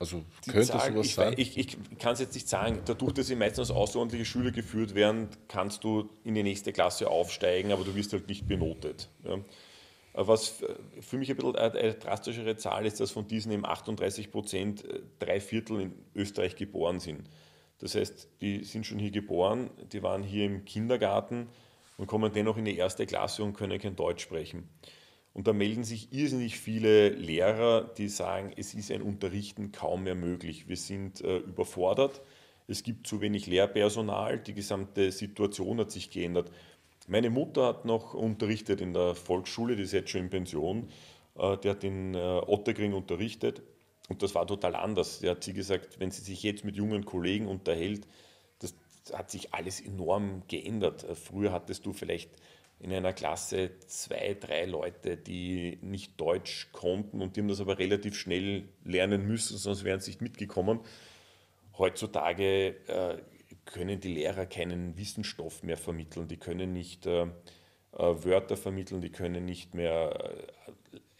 Also die könnte Zahl, sowas ich, sein? Ich, ich kann es jetzt nicht sagen. Dadurch, dass sie meistens außerordentliche Schüler geführt werden, kannst du in die nächste Klasse aufsteigen, aber du wirst halt nicht benotet. Ja. Was für mich ein bisschen eine drastischere Zahl ist, dass von diesen eben 38 Prozent äh, drei Viertel in Österreich geboren sind. Das heißt, die sind schon hier geboren, die waren hier im Kindergarten und kommen dennoch in die erste Klasse und können kein Deutsch sprechen. Und da melden sich irrsinnig viele Lehrer, die sagen, es ist ein Unterrichten kaum mehr möglich. Wir sind äh, überfordert. Es gibt zu wenig Lehrpersonal. Die gesamte Situation hat sich geändert. Meine Mutter hat noch unterrichtet in der Volksschule, die ist jetzt schon in Pension. Äh, die hat in äh, Ottergring unterrichtet. Und das war total anders. Da hat sie gesagt, wenn sie sich jetzt mit jungen Kollegen unterhält, das hat sich alles enorm geändert. Äh, früher hattest du vielleicht in einer Klasse zwei, drei Leute, die nicht Deutsch konnten und die haben das aber relativ schnell lernen müssen, sonst wären sie nicht mitgekommen. Heutzutage äh, können die Lehrer keinen Wissensstoff mehr vermitteln, die können nicht äh, äh, Wörter vermitteln, die können nicht mehr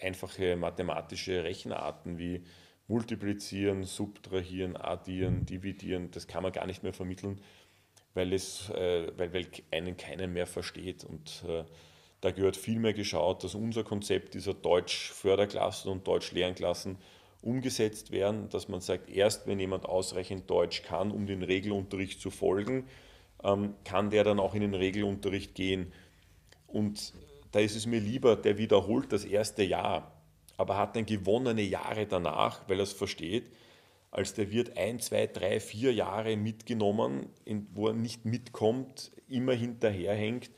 äh, einfache mathematische Rechenarten wie multiplizieren, subtrahieren, addieren, dividieren, das kann man gar nicht mehr vermitteln weil, es, äh, weil, weil einen keinen mehr versteht. Und äh, da gehört viel mehr geschaut, dass unser Konzept dieser Deutsch-Förderklassen und Deutsch-Lernklassen umgesetzt werden, dass man sagt, erst wenn jemand ausreichend Deutsch kann, um den Regelunterricht zu folgen, ähm, kann der dann auch in den Regelunterricht gehen. Und da ist es mir lieber, der wiederholt das erste Jahr, aber hat dann gewonnene Jahre danach, weil er es versteht, als der wird ein, zwei, drei, vier Jahre mitgenommen, wo er nicht mitkommt, immer hinterherhängt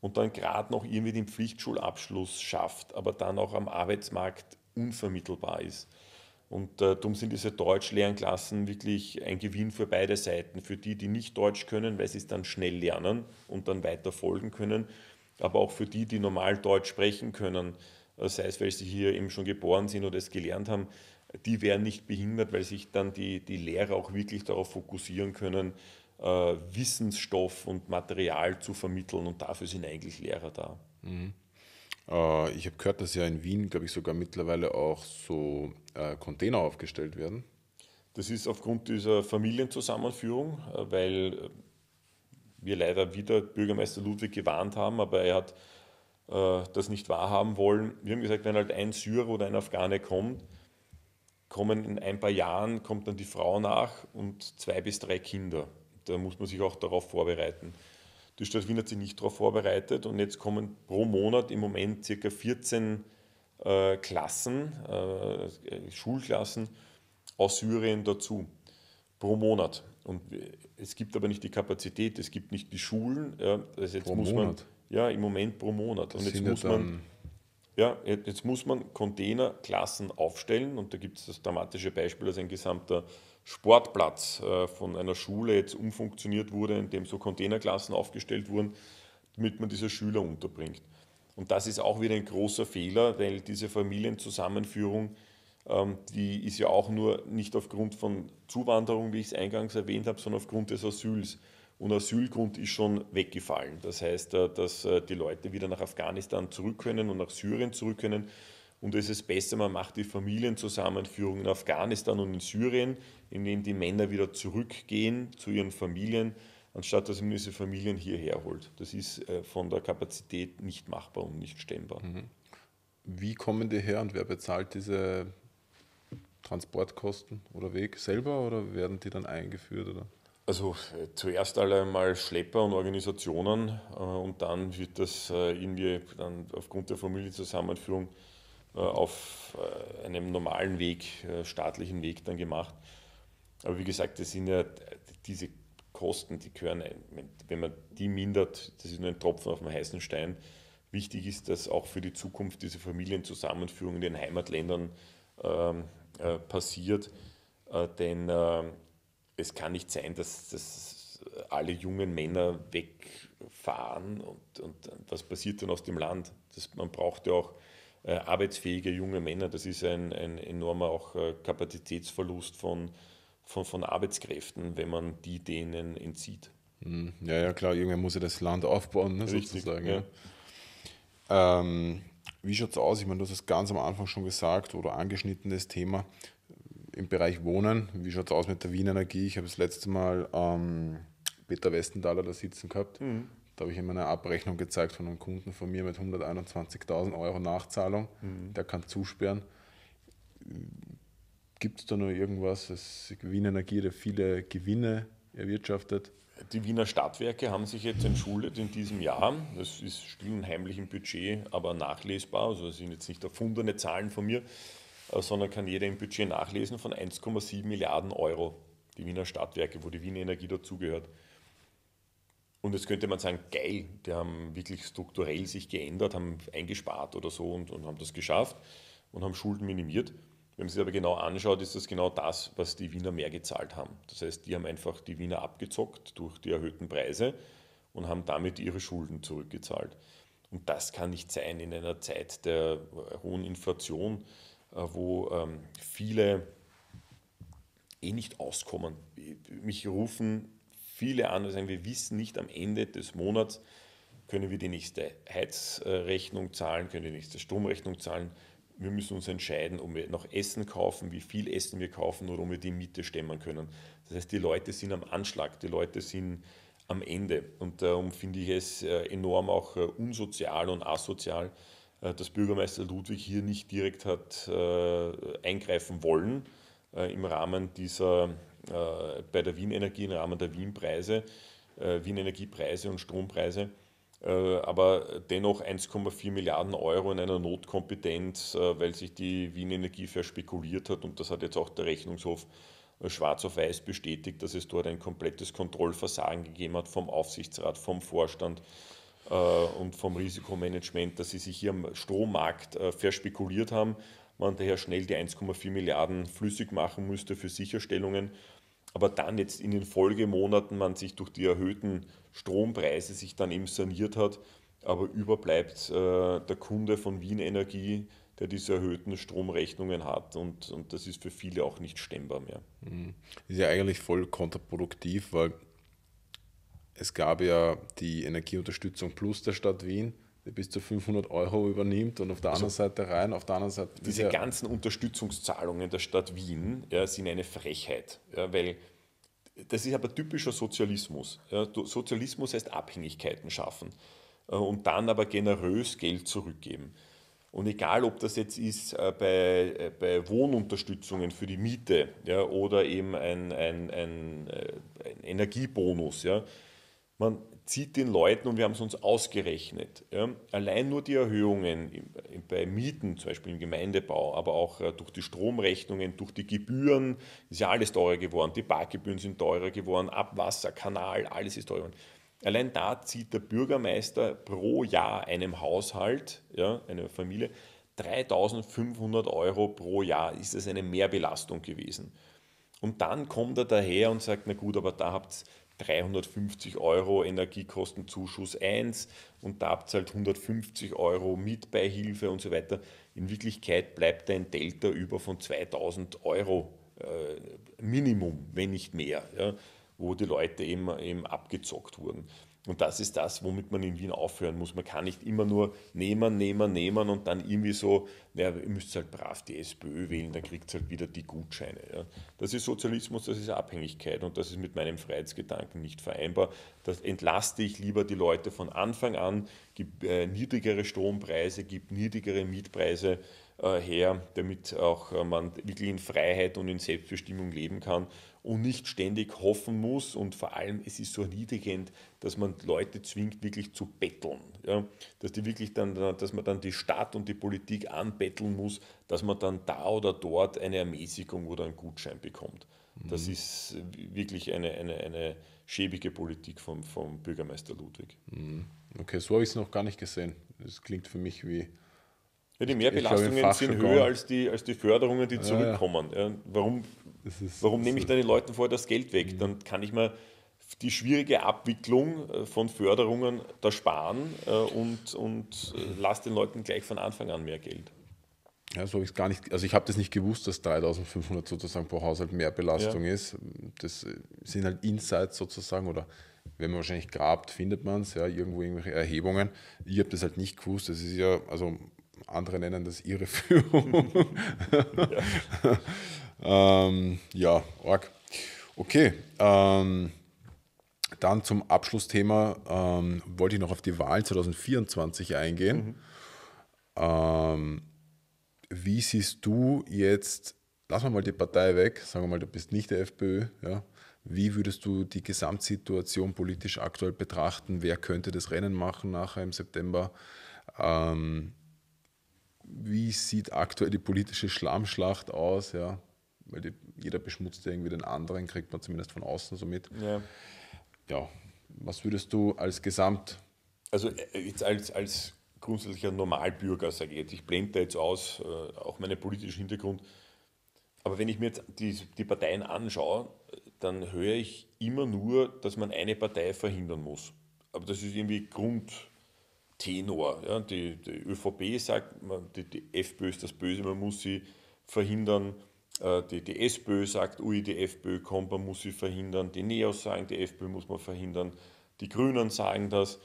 und dann gerade noch irgendwie den Pflichtschulabschluss schafft, aber dann auch am Arbeitsmarkt unvermittelbar ist. Und äh, darum sind diese Deutschlernklassen wirklich ein Gewinn für beide Seiten. Für die, die nicht Deutsch können, weil sie es dann schnell lernen und dann weiter folgen können. Aber auch für die, die normal Deutsch sprechen können, äh, sei es, weil sie hier eben schon geboren sind oder es gelernt haben, die werden nicht behindert, weil sich dann die, die Lehrer auch wirklich darauf fokussieren können, äh, Wissensstoff und Material zu vermitteln und dafür sind eigentlich Lehrer da. Mhm. Äh, ich habe gehört, dass ja in Wien, glaube ich, sogar mittlerweile auch so äh, Container aufgestellt werden. Das ist aufgrund dieser Familienzusammenführung, äh, weil äh, wir leider wieder Bürgermeister Ludwig gewarnt haben, aber er hat äh, das nicht wahrhaben wollen. Wir haben gesagt, wenn halt ein Syrer oder ein Afghane kommt, kommen in ein paar Jahren, kommt dann die Frau nach und zwei bis drei Kinder. Da muss man sich auch darauf vorbereiten. Die Stadt Wien hat sich nicht darauf vorbereitet und jetzt kommen pro Monat im Moment circa 14 äh, Klassen, äh, Schulklassen aus Syrien dazu, pro Monat. Und es gibt aber nicht die Kapazität, es gibt nicht die Schulen. Ja, also jetzt pro muss Monat? Man, ja, im Moment pro Monat. Das und jetzt muss man ja, jetzt muss man Containerklassen aufstellen und da gibt es das dramatische Beispiel, dass ein gesamter Sportplatz äh, von einer Schule jetzt umfunktioniert wurde, in dem so Containerklassen aufgestellt wurden, damit man diese Schüler unterbringt. Und das ist auch wieder ein großer Fehler, weil diese Familienzusammenführung, ähm, die ist ja auch nur nicht aufgrund von Zuwanderung, wie ich es eingangs erwähnt habe, sondern aufgrund des Asyls und Asylgrund ist schon weggefallen. Das heißt, äh, dass äh, die Leute wieder nach Afghanistan zurück können und nach Syrien zurück können. Und es ist besser, man macht die Familienzusammenführung in Afghanistan und in Syrien, indem die Männer wieder zurückgehen zu ihren Familien, anstatt dass man diese Familien hierher holt. Das ist äh, von der Kapazität nicht machbar und nicht stemmbar. Mhm. Wie kommen die her und wer bezahlt diese Transportkosten oder Weg selber oder werden die dann eingeführt? Oder? Also zuerst einmal Schlepper und Organisationen äh, und dann wird das äh, irgendwie dann aufgrund der Familienzusammenführung äh, auf äh, einem normalen Weg, äh, staatlichen Weg dann gemacht. Aber wie gesagt, das sind ja diese Kosten, die gehören, wenn man die mindert, das ist nur ein Tropfen auf dem heißen Stein. Wichtig ist, dass auch für die Zukunft diese Familienzusammenführung in den Heimatländern ähm, passiert, denn ähm, es kann nicht sein, dass, dass alle jungen Männer wegfahren und, und was passiert dann aus dem Land? Das, man braucht ja auch äh, arbeitsfähige junge Männer. Das ist ein, ein enormer auch äh, Kapazitätsverlust von, von, von Arbeitskräften, wenn man die denen entzieht. Mhm. Ja, ja, klar, irgendwer muss ja das Land aufbauen, ne, Richtig, sozusagen. Ja. Ähm, wie schaut es aus? Ich meine, du hast es ganz am Anfang schon gesagt oder angeschnitten, das Thema im Bereich Wohnen, wie schaut es aus mit der Wienenergie? Ich habe das letzte Mal ähm, Peter Westendaler da sitzen gehabt. Mhm. Da habe ich ihm eine Abrechnung gezeigt von einem Kunden von mir mit 121.000 Euro Nachzahlung. Mhm. Der kann zusperren. Gibt es da noch irgendwas? Das Wien Energie hat viele Gewinne erwirtschaftet. Die Wiener Stadtwerke haben sich jetzt entschuldet in diesem Jahr. Das ist still im heimlichen Budget, aber nachlesbar. Also das sind jetzt nicht erfundene Zahlen von mir. Äh, sondern kann jeder im Budget nachlesen von 1,7 Milliarden Euro, die Wiener Stadtwerke, wo die Wiener Energie dazugehört. Und jetzt könnte man sagen, geil, die haben wirklich strukturell sich geändert, haben eingespart oder so und, und haben das geschafft und haben Schulden minimiert. Wenn man sich aber genau anschaut, ist das genau das, was die Wiener mehr gezahlt haben. Das heißt, die haben einfach die Wiener abgezockt durch die erhöhten Preise und haben damit ihre Schulden zurückgezahlt. Und das kann nicht sein in einer Zeit der hohen Inflation, äh, wo ähm, viele eh nicht auskommen. Mich rufen viele an und sagen, wir wissen nicht am Ende des Monats, können wir die nächste Heizrechnung zahlen, können wir die nächste Stromrechnung zahlen. Wir müssen uns entscheiden, ob wir noch Essen kaufen, wie viel Essen wir kaufen oder ob wir die Miete stemmen können. Das heißt, die Leute sind am Anschlag, die Leute sind am Ende. Und darum finde ich es äh, enorm auch äh, unsozial und asozial, äh, dass Bürgermeister Ludwig hier nicht direkt hat äh, eingreifen wollen äh, im Rahmen dieser, bei der Wienenergie, im Rahmen der Wienpreise, preise Wien und Strompreise aber dennoch 1,4 Milliarden Euro in einer Notkompetenz, weil sich die Wienenergie verspekuliert hat und das hat jetzt auch der Rechnungshof schwarz auf weiß bestätigt, dass es dort ein komplettes Kontrollversagen gegeben hat vom Aufsichtsrat, vom Vorstand, äh, und vom Risikomanagement, dass sie sich hier am Strommarkt äh, verspekuliert haben. Man daher schnell die 1,4 Milliarden flüssig machen müsste für Sicherstellungen. Aber dann jetzt in den Folgemonaten man sich durch die erhöhten Strompreise sich dann eben saniert hat. Aber überbleibt äh, der Kunde von Wien Energie, der diese erhöhten Stromrechnungen hat. Und, und das ist für viele auch nicht stemmbar mehr. Mhm. ist ja eigentlich voll kontraproduktiv, weil es gab ja die Energieunterstützung Plus der Stadt Wien, die bis zu 500 Euro übernimmt und auf der also anderen Seite rein, auf der anderen Seite... Diese ganzen Unterstützungszahlungen der Stadt Wien ja, sind eine Frechheit, ja, weil das ist aber typischer Sozialismus. Sozialismus heißt Abhängigkeiten schaffen äh, und dann aber generös Geld zurückgeben. Und egal, ob das jetzt ist äh, bei, äh, bei Wohnunterstützungen für die Miete ja, oder eben ein, ein, ein, ein Energiebonus, ja, man zieht den Leuten, und wir haben es uns ausgerechnet, ja, allein nur die Erhöhungen bei Mieten, zum Beispiel im Gemeindebau, aber auch äh, durch die Stromrechnungen, durch die Gebühren, ist ja alles teurer geworden, die Parkgebühren sind teurer geworden, Abwasser, Kanal, alles ist teurer geworden. Allein da zieht der Bürgermeister pro Jahr einem Haushalt, ja, einer Familie, 3500 Euro pro Jahr. Ist das eine Mehrbelastung gewesen? Und dann kommt er daher und sagt, na gut, aber da habt ihr 350 Euro Energiekostenzuschuss 1 und da abzahlt 150 Euro Mietbeihilfe und so weiter. In Wirklichkeit bleibt ein Delta über von 2000 Euro äh, Minimum, wenn nicht mehr, ja, wo die Leute eben, eben abgezockt wurden. Und das ist das, womit man in Wien aufhören muss. Man kann nicht immer nur nehmen, nehmen, nehmen und dann irgendwie so, naja, ihr müsst halt brav die SPÖ wählen, dann kriegt ihr halt wieder die Gutscheine. Ja. Das ist Sozialismus, das ist Abhängigkeit und das ist mit meinem Freiheitsgedanken nicht vereinbar. Das entlaste ich lieber die Leute von Anfang an, gib äh, niedrigere Strompreise, gib niedrigere Mietpreise äh, her, damit auch äh, man wirklich in Freiheit und in Selbstbestimmung leben kann und nicht ständig hoffen muss. Und vor allem, es ist so erniedrigend, dass man Leute zwingt, wirklich zu betteln. Ja? Dass, die wirklich dann, dass man dann die Stadt und die Politik anbetteln muss, dass man dann da oder dort eine Ermäßigung oder einen Gutschein bekommt. Das mhm. ist wirklich eine, eine, eine schäbige Politik vom, vom Bürgermeister Ludwig. Mhm. Okay, so habe ich es noch gar nicht gesehen. Das klingt für mich wie. Ja, die Mehrbelastungen glaube, sind höher als die, als die Förderungen, die ja, zurückkommen. Ja. Warum ist, Warum nehme ich dann den Leuten vorher das Geld weg? Mhm. Dann kann ich mir die schwierige Abwicklung äh, von Förderungen da sparen äh, und, und äh, lasse den Leuten gleich von Anfang an mehr Geld. Ja, so habe ich es gar nicht, also ich habe das nicht gewusst, dass 3500 sozusagen pro Haushalt mehr Belastung ja. ist. Das sind halt Insights sozusagen oder wenn man wahrscheinlich grabt, findet man es, ja, irgendwo irgendwelche Erhebungen. Ich habe das halt nicht gewusst, das ist ja, also andere nennen das Irreführung. Ja. Ähm, ja, arg. Okay, ähm, dann zum Abschlussthema ähm, wollte ich noch auf die Wahlen 2024 eingehen. Mhm. Ähm, wie siehst du jetzt, lass mal die Partei weg, sagen wir mal, du bist nicht der FPÖ, ja? Wie würdest du die Gesamtsituation politisch aktuell betrachten? Wer könnte das Rennen machen nachher im September? Ähm, wie sieht aktuell die politische Schlammschlacht aus? Ja? weil die, jeder beschmutzt irgendwie den anderen, kriegt man zumindest von außen so mit. Ja. ja. Was würdest du als Gesamt. Also äh, jetzt als, als grundsätzlicher Normalbürger, sage ich jetzt, ich blende da jetzt aus, äh, auch meinen politischen Hintergrund, aber wenn ich mir jetzt die, die Parteien anschaue, dann höre ich immer nur, dass man eine Partei verhindern muss. Aber das ist irgendwie Grundtenor. Ja? Die, die ÖVP sagt, die, die FPÖ ist das Böse, man muss sie verhindern äh, die, die SPÖ sagt, ui, die FPÖ kommt, man muss sie verhindern. Die NEOS sagen, die FPÖ muss man verhindern. Die Grünen sagen das.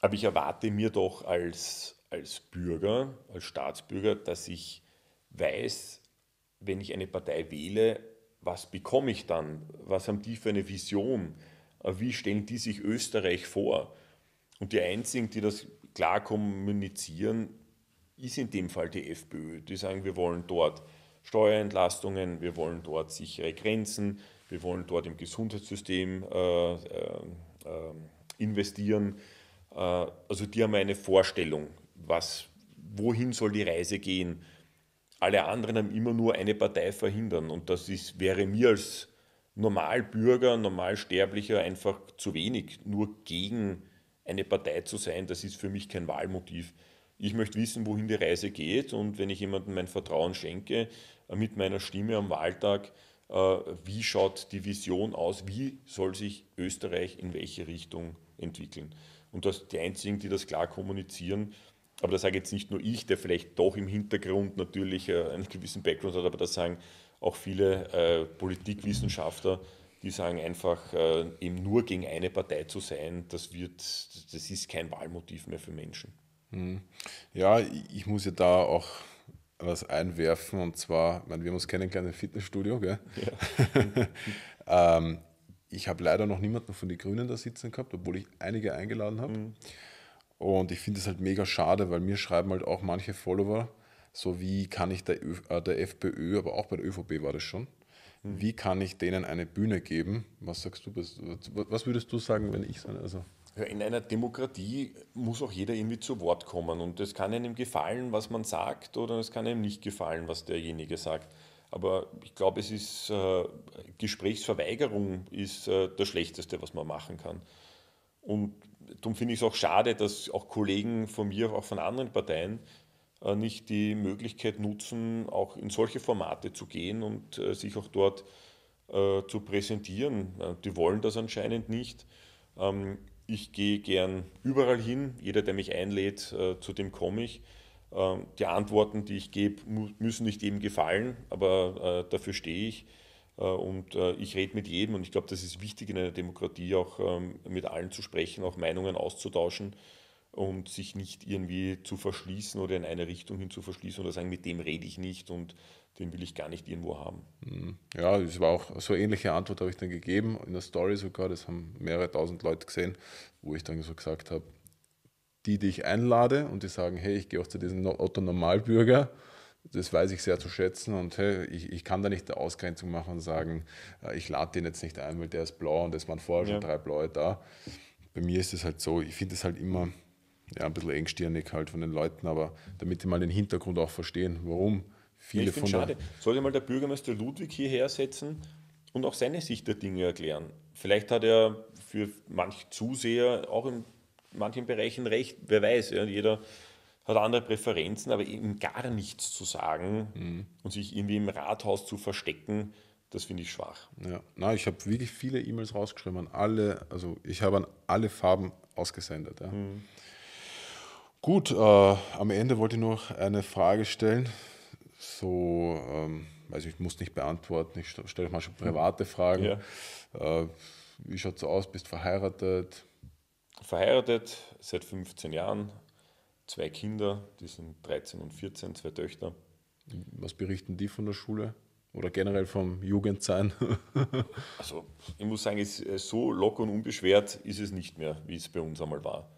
Aber ich erwarte mir doch als, als Bürger, als Staatsbürger, dass ich weiß, wenn ich eine Partei wähle, was bekomme ich dann? Was haben die für eine Vision? Äh, wie stellen die sich Österreich vor? Und die einzigen, die das klar kommunizieren, ist in dem Fall die FPÖ. Die sagen, wir wollen dort Steuerentlastungen, wir wollen dort sichere Grenzen, wir wollen dort im Gesundheitssystem äh, äh, äh investieren. Äh, also die haben eine Vorstellung, was, wohin soll die Reise gehen. Alle anderen haben immer nur eine Partei verhindern und das ist, wäre mir als Normalbürger, Normalsterblicher einfach zu wenig, nur gegen eine Partei zu sein, das ist für mich kein Wahlmotiv. Ich möchte wissen, wohin die Reise geht und wenn ich jemandem mein Vertrauen schenke, äh, mit meiner Stimme am Wahltag, äh, wie schaut die Vision aus, wie soll sich Österreich in welche Richtung entwickeln. Und das die Einzigen, die das klar kommunizieren, aber das sage jetzt nicht nur ich, der vielleicht doch im Hintergrund natürlich äh, einen gewissen Background hat, aber das sagen auch viele Politikwissenschaftler, die sagen einfach, eben nur gegen eine Partei zu sein, das wird, das ist kein Wahlmotiv mehr für Menschen. Hm. Ja, ich muss ja da auch was einwerfen und zwar, ich meine, wir haben uns kennengelernt im Fitnessstudio, gell? Ja. ähm, ich habe leider noch niemanden von den Grünen da sitzen gehabt, obwohl ich einige eingeladen habe. Mhm. Und ich finde es halt mega schade, weil mir schreiben halt auch manche Follower, so wie kann ich der, Ö äh, der FPÖ, aber auch bei der ÖVP war das schon, mhm. wie kann ich denen eine Bühne geben? Was sagst du, was, was würdest du sagen, wenn ich so? also in einer Demokratie muss auch jeder irgendwie zu Wort kommen und es kann einem gefallen, was man sagt oder es kann einem nicht gefallen, was derjenige sagt. Aber ich glaube, es ist äh, Gesprächsverweigerung ist äh, das Schlechteste, was man machen kann. Und darum finde ich es auch schade, dass auch Kollegen von mir, auch von anderen Parteien, äh, nicht die Möglichkeit nutzen, auch in solche Formate zu gehen und äh, sich auch dort äh, zu präsentieren. Äh, die wollen das anscheinend nicht. Ähm, ich gehe gern überall hin, jeder, der mich einlädt, äh, zu dem komme ich. Ähm, die Antworten, die ich gebe, müssen nicht jedem gefallen, aber äh, dafür stehe ich. Äh, und ich rede mit jedem und ich glaube, das ist wichtig in einer Demokratie auch ähm, mit allen zu sprechen, auch Meinungen auszutauschen und sich nicht irgendwie zu verschließen oder in eine Richtung hin zu verschließen oder sagen, mit dem rede ich nicht und den will ich gar nicht irgendwo haben. Mhm. Ja, das war auch so eine ähnliche Antwort habe ich dann gegeben, in der Story sogar, das haben mehrere tausend Leute gesehen, wo ich dann so gesagt habe, die, die ich einlade und die sagen, hey, ich gehe auch zu diesem Otto Normalbürger, das weiß ich sehr zu schätzen und hey, ich, ich kann da nicht eine Ausgrenzung machen und sagen, äh, ich lade den jetzt nicht ein, weil der ist blau und es waren vorher ja. schon drei Blaue da. Bei mir ist es halt so, ich finde es halt immer, ja, ein bisschen engstirnig halt von den Leuten, aber damit die mal den Hintergrund auch verstehen, warum viele ich von schade. Sollte mal der Bürgermeister Ludwig hierher setzen und auch seine Sicht der Dinge erklären. Vielleicht hat er für manche Zuseher auch in manchen Bereichen recht, wer weiß. Ja, jeder hat andere Präferenzen, aber eben gar nichts zu sagen mhm. und sich irgendwie im Rathaus zu verstecken, das finde ich schwach. Ja, na, ich habe wirklich viele E-Mails rausgeschrieben an alle, also ich habe an alle Farben ausgesendet. Ja. Mhm. Gut, äh, am Ende wollte ich noch eine Frage stellen. So, ähm, also ich muss nicht beantworten, ich stelle mal schon private Fragen. Ja. Äh, wie schaut es aus? Bist verheiratet? Verheiratet seit 15 Jahren, zwei Kinder, die sind 13 und 14, zwei Töchter. Was berichten die von der Schule? Oder generell vom Jugendsein? also, ich muss sagen, äh, so locker und unbeschwert ist es nicht mehr, wie es bei uns einmal war.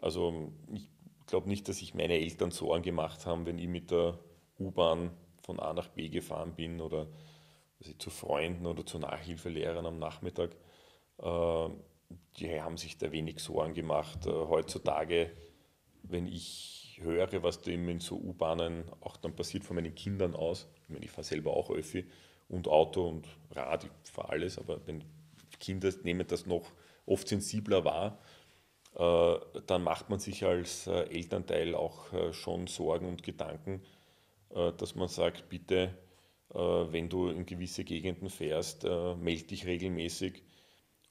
Also, ich glaube nicht, dass sich meine Eltern Sorgen gemacht haben, wenn ich mit der U-Bahn von A nach B gefahren bin oder also zu Freunden oder zu Nachhilfelehrern am Nachmittag. Ähm, die haben sich da wenig Sorgen gemacht. Äh, heutzutage, wenn ich höre, was da eben in so U-Bahnen auch dann passiert von meinen Kindern aus, ich meine, ich fahre selber auch Öffi und Auto und Rad, ich fahre alles, aber wenn Kinder nehmen das noch oft sensibler wahr äh, dann macht man sich als äh, Elternteil auch äh, schon Sorgen und Gedanken, dass man sagt, bitte, wenn du in gewisse Gegenden fährst, melde dich regelmäßig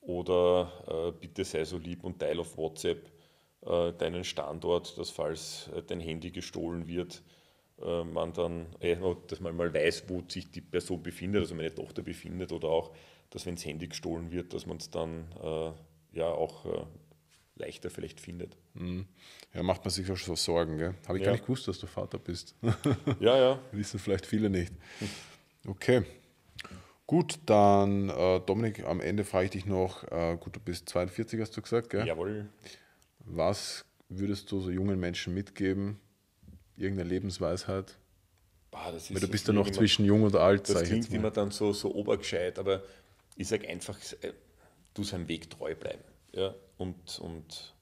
oder bitte sei so lieb und teile auf WhatsApp deinen Standort, dass falls dein Handy gestohlen wird, man dann, dass man mal weiß, wo sich die Person befindet, also meine Tochter befindet oder auch, dass wenn das Handy gestohlen wird, dass man es dann ja auch leichter vielleicht findet. Hm. Ja, macht man sich auch schon Sorgen, gell? Habe ich ja. gar nicht gewusst, dass du Vater bist. ja, ja. Wissen vielleicht viele nicht. Hm. Okay. Gut, dann äh, Dominik, am Ende frage ich dich noch, äh, gut, du bist 42, hast du gesagt, gell? Jawohl. Was würdest du so jungen Menschen mitgeben? Irgendeine Lebensweisheit? Boah, das ist Weil du bist ja noch immer, zwischen jung und alt. Das klingt immer dann so, so obergescheit, aber ich sage einfach, äh, du seinem Weg treu bleiben ja, und, und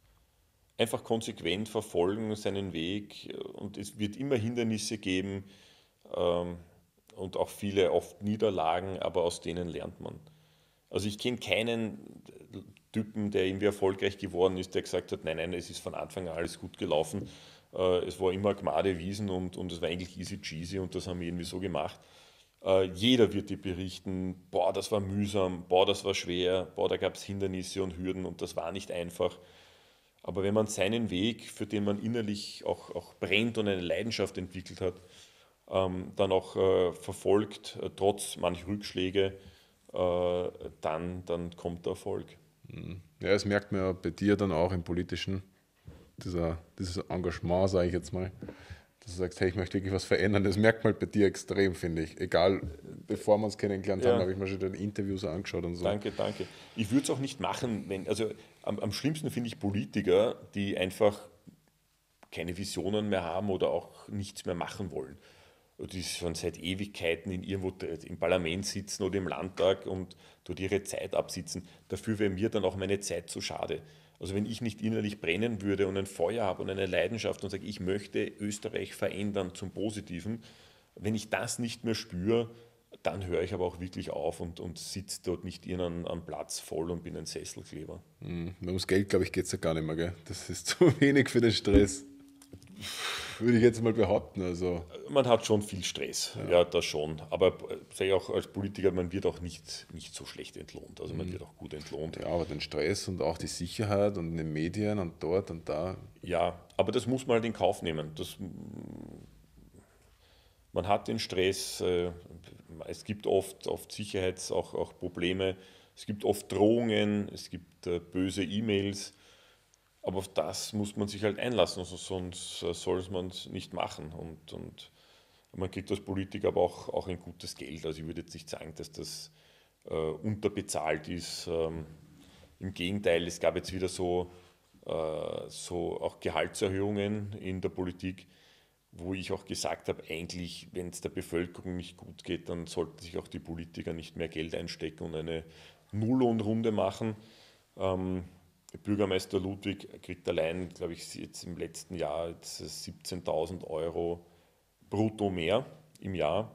einfach konsequent verfolgen seinen Weg und es wird immer Hindernisse geben ähm, und auch viele oft Niederlagen, aber aus denen lernt man. Also ich kenne keinen Typen, der irgendwie erfolgreich geworden ist, der gesagt hat, nein, nein, es ist von Anfang an alles gut gelaufen, äh, es war immer Gmade Wiesen und, und es war eigentlich easy cheesy und das haben wir irgendwie so gemacht. Äh, jeder wird dir berichten, boah, das war mühsam, boah, das war schwer, boah, da gab es Hindernisse und Hürden und das war nicht einfach. Aber wenn man seinen Weg, für den man innerlich auch, auch brennt und eine Leidenschaft entwickelt hat, ähm, dann auch äh, verfolgt, äh, trotz manch Rückschläge, äh, dann, dann kommt der Erfolg. Mhm. Ja, das merkt man ja bei dir dann auch im Politischen, dieser, dieses Engagement, sage ich jetzt mal dass du sagst, hey, ich möchte wirklich was verändern. Das merkt man halt bei dir extrem, finde ich. Egal, bevor wir uns kennengelernt ja. haben, habe ich mir schon deine Interviews angeschaut und so. Danke, danke. Ich würde es auch nicht machen, wenn, also am, am schlimmsten finde ich Politiker, die einfach keine Visionen mehr haben oder auch nichts mehr machen wollen. Die schon seit Ewigkeiten in irgendwo im Parlament sitzen oder im Landtag und dort ihre Zeit absitzen. Dafür wäre mir dann auch meine Zeit zu schade. Also wenn ich nicht innerlich brennen würde und ein Feuer habe und eine Leidenschaft und sage, ich möchte Österreich verändern zum Positiven, wenn ich das nicht mehr spüre, dann höre ich aber auch wirklich auf und, und sitze dort nicht irgendeinen am Platz voll und bin ein Sesselkleber. Mhm. Ums Geld, glaube ich, geht es ja gar nicht mehr. Gell? Das ist zu wenig für den Stress würde ich jetzt mal behaupten. Also. Man hat schon viel Stress, ja, ja das schon. Aber äh, sei auch als Politiker, man wird auch nicht, nicht so schlecht entlohnt. Also man mhm. wird auch gut entlohnt. Ja, aber den Stress und auch die Sicherheit und in den Medien und dort und da. Ja, aber das muss man halt in Kauf nehmen. Das, man hat den Stress, äh, es gibt oft, oft Sicherheits- auch, auch Probleme, es gibt oft Drohungen, es gibt äh, böse E-Mails aber auf das muss man sich halt einlassen, also sonst äh, soll man es nicht machen. Und, und man kriegt als Politiker aber auch, auch ein gutes Geld. Also ich würde jetzt nicht sagen, dass das äh, unterbezahlt ist. Ähm, Im Gegenteil, es gab jetzt wieder so, äh, so auch Gehaltserhöhungen in der Politik, wo ich auch gesagt habe, eigentlich, wenn es der Bevölkerung nicht gut geht, dann sollten sich auch die Politiker nicht mehr Geld einstecken und eine Null und Runde machen. Ähm, Bürgermeister Ludwig kriegt allein, glaube ich, jetzt im letzten Jahr 17.000 Euro brutto mehr im Jahr.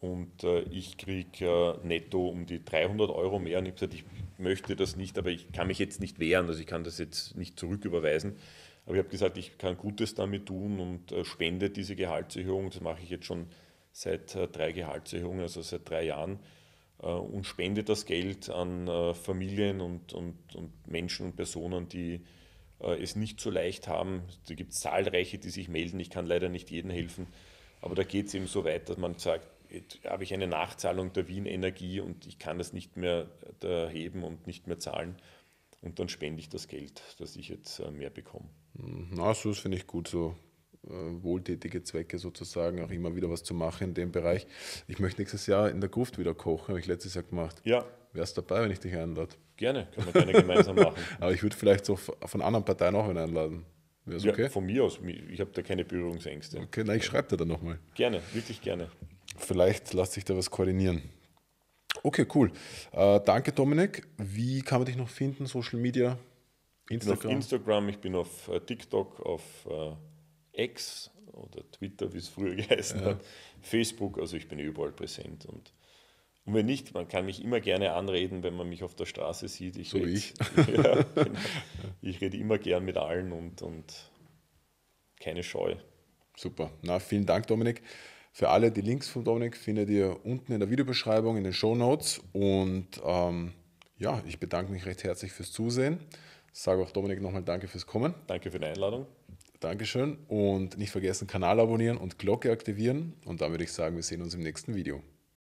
Und äh, ich kriege äh, netto um die 300 Euro mehr. Und ich habe gesagt, ich möchte das nicht, aber ich kann mich jetzt nicht wehren. Also ich kann das jetzt nicht zurücküberweisen. Aber ich habe gesagt, ich kann Gutes damit tun und äh, spende diese Gehaltserhöhung. Das mache ich jetzt schon seit äh, drei Gehaltserhöhungen, also seit drei Jahren. Äh, und spende das Geld an äh, Familien und, und, und Menschen und Personen, die äh, es nicht so leicht haben. Da gibt es zahlreiche, die sich melden. Ich kann leider nicht jedem helfen. Aber da geht es eben so weit, dass man sagt, habe ich eine Nachzahlung der Wien Energie und ich kann das nicht mehr heben und nicht mehr zahlen. Und dann spende ich das Geld, das ich jetzt mehr bekomme. Hm, na, so ist, finde ich gut, so äh, wohltätige Zwecke sozusagen auch immer wieder was zu machen in dem Bereich. Ich möchte nächstes Jahr in der Gruft wieder kochen, habe ich letztes Jahr gemacht. Ja. Wärst dabei, wenn ich dich einlade? Gerne, können wir gerne gemeinsam machen. Aber ich würde vielleicht so von anderen Parteien auch einladen. Wär's ja, Von mir aus, ich habe da keine Berührungsängste. Okay, nein, ich schreibe dir dann nochmal. Gerne, wirklich gerne. Vielleicht lässt sich da was koordinieren. Okay, cool. Äh, danke, Dominik. Wie kann man dich noch finden? Social Media? Instagram? Ich bin auf Instagram, ich äh, bin auf TikTok, auf äh, X oder Twitter, wie es früher geheißen ja. hat, Facebook, also ich bin überall präsent und und wenn nicht, man kann mich immer gerne anreden, wenn man mich auf der Straße sieht. Ich so red, wie ich. ja, genau. Ich rede immer gern mit allen und, und keine Scheu. Super. Na, vielen Dank, Dominik. Für alle die Links von Dominik findet ihr unten in der Videobeschreibung, in den Show Notes. Und ähm, ja, ich bedanke mich recht herzlich fürs Zusehen. Sage auch Dominik nochmal Danke fürs Kommen. Danke für die Einladung. Dankeschön und nicht vergessen, Kanal abonnieren und Glocke aktivieren. Und dann würde ich sagen, wir sehen uns im nächsten Video.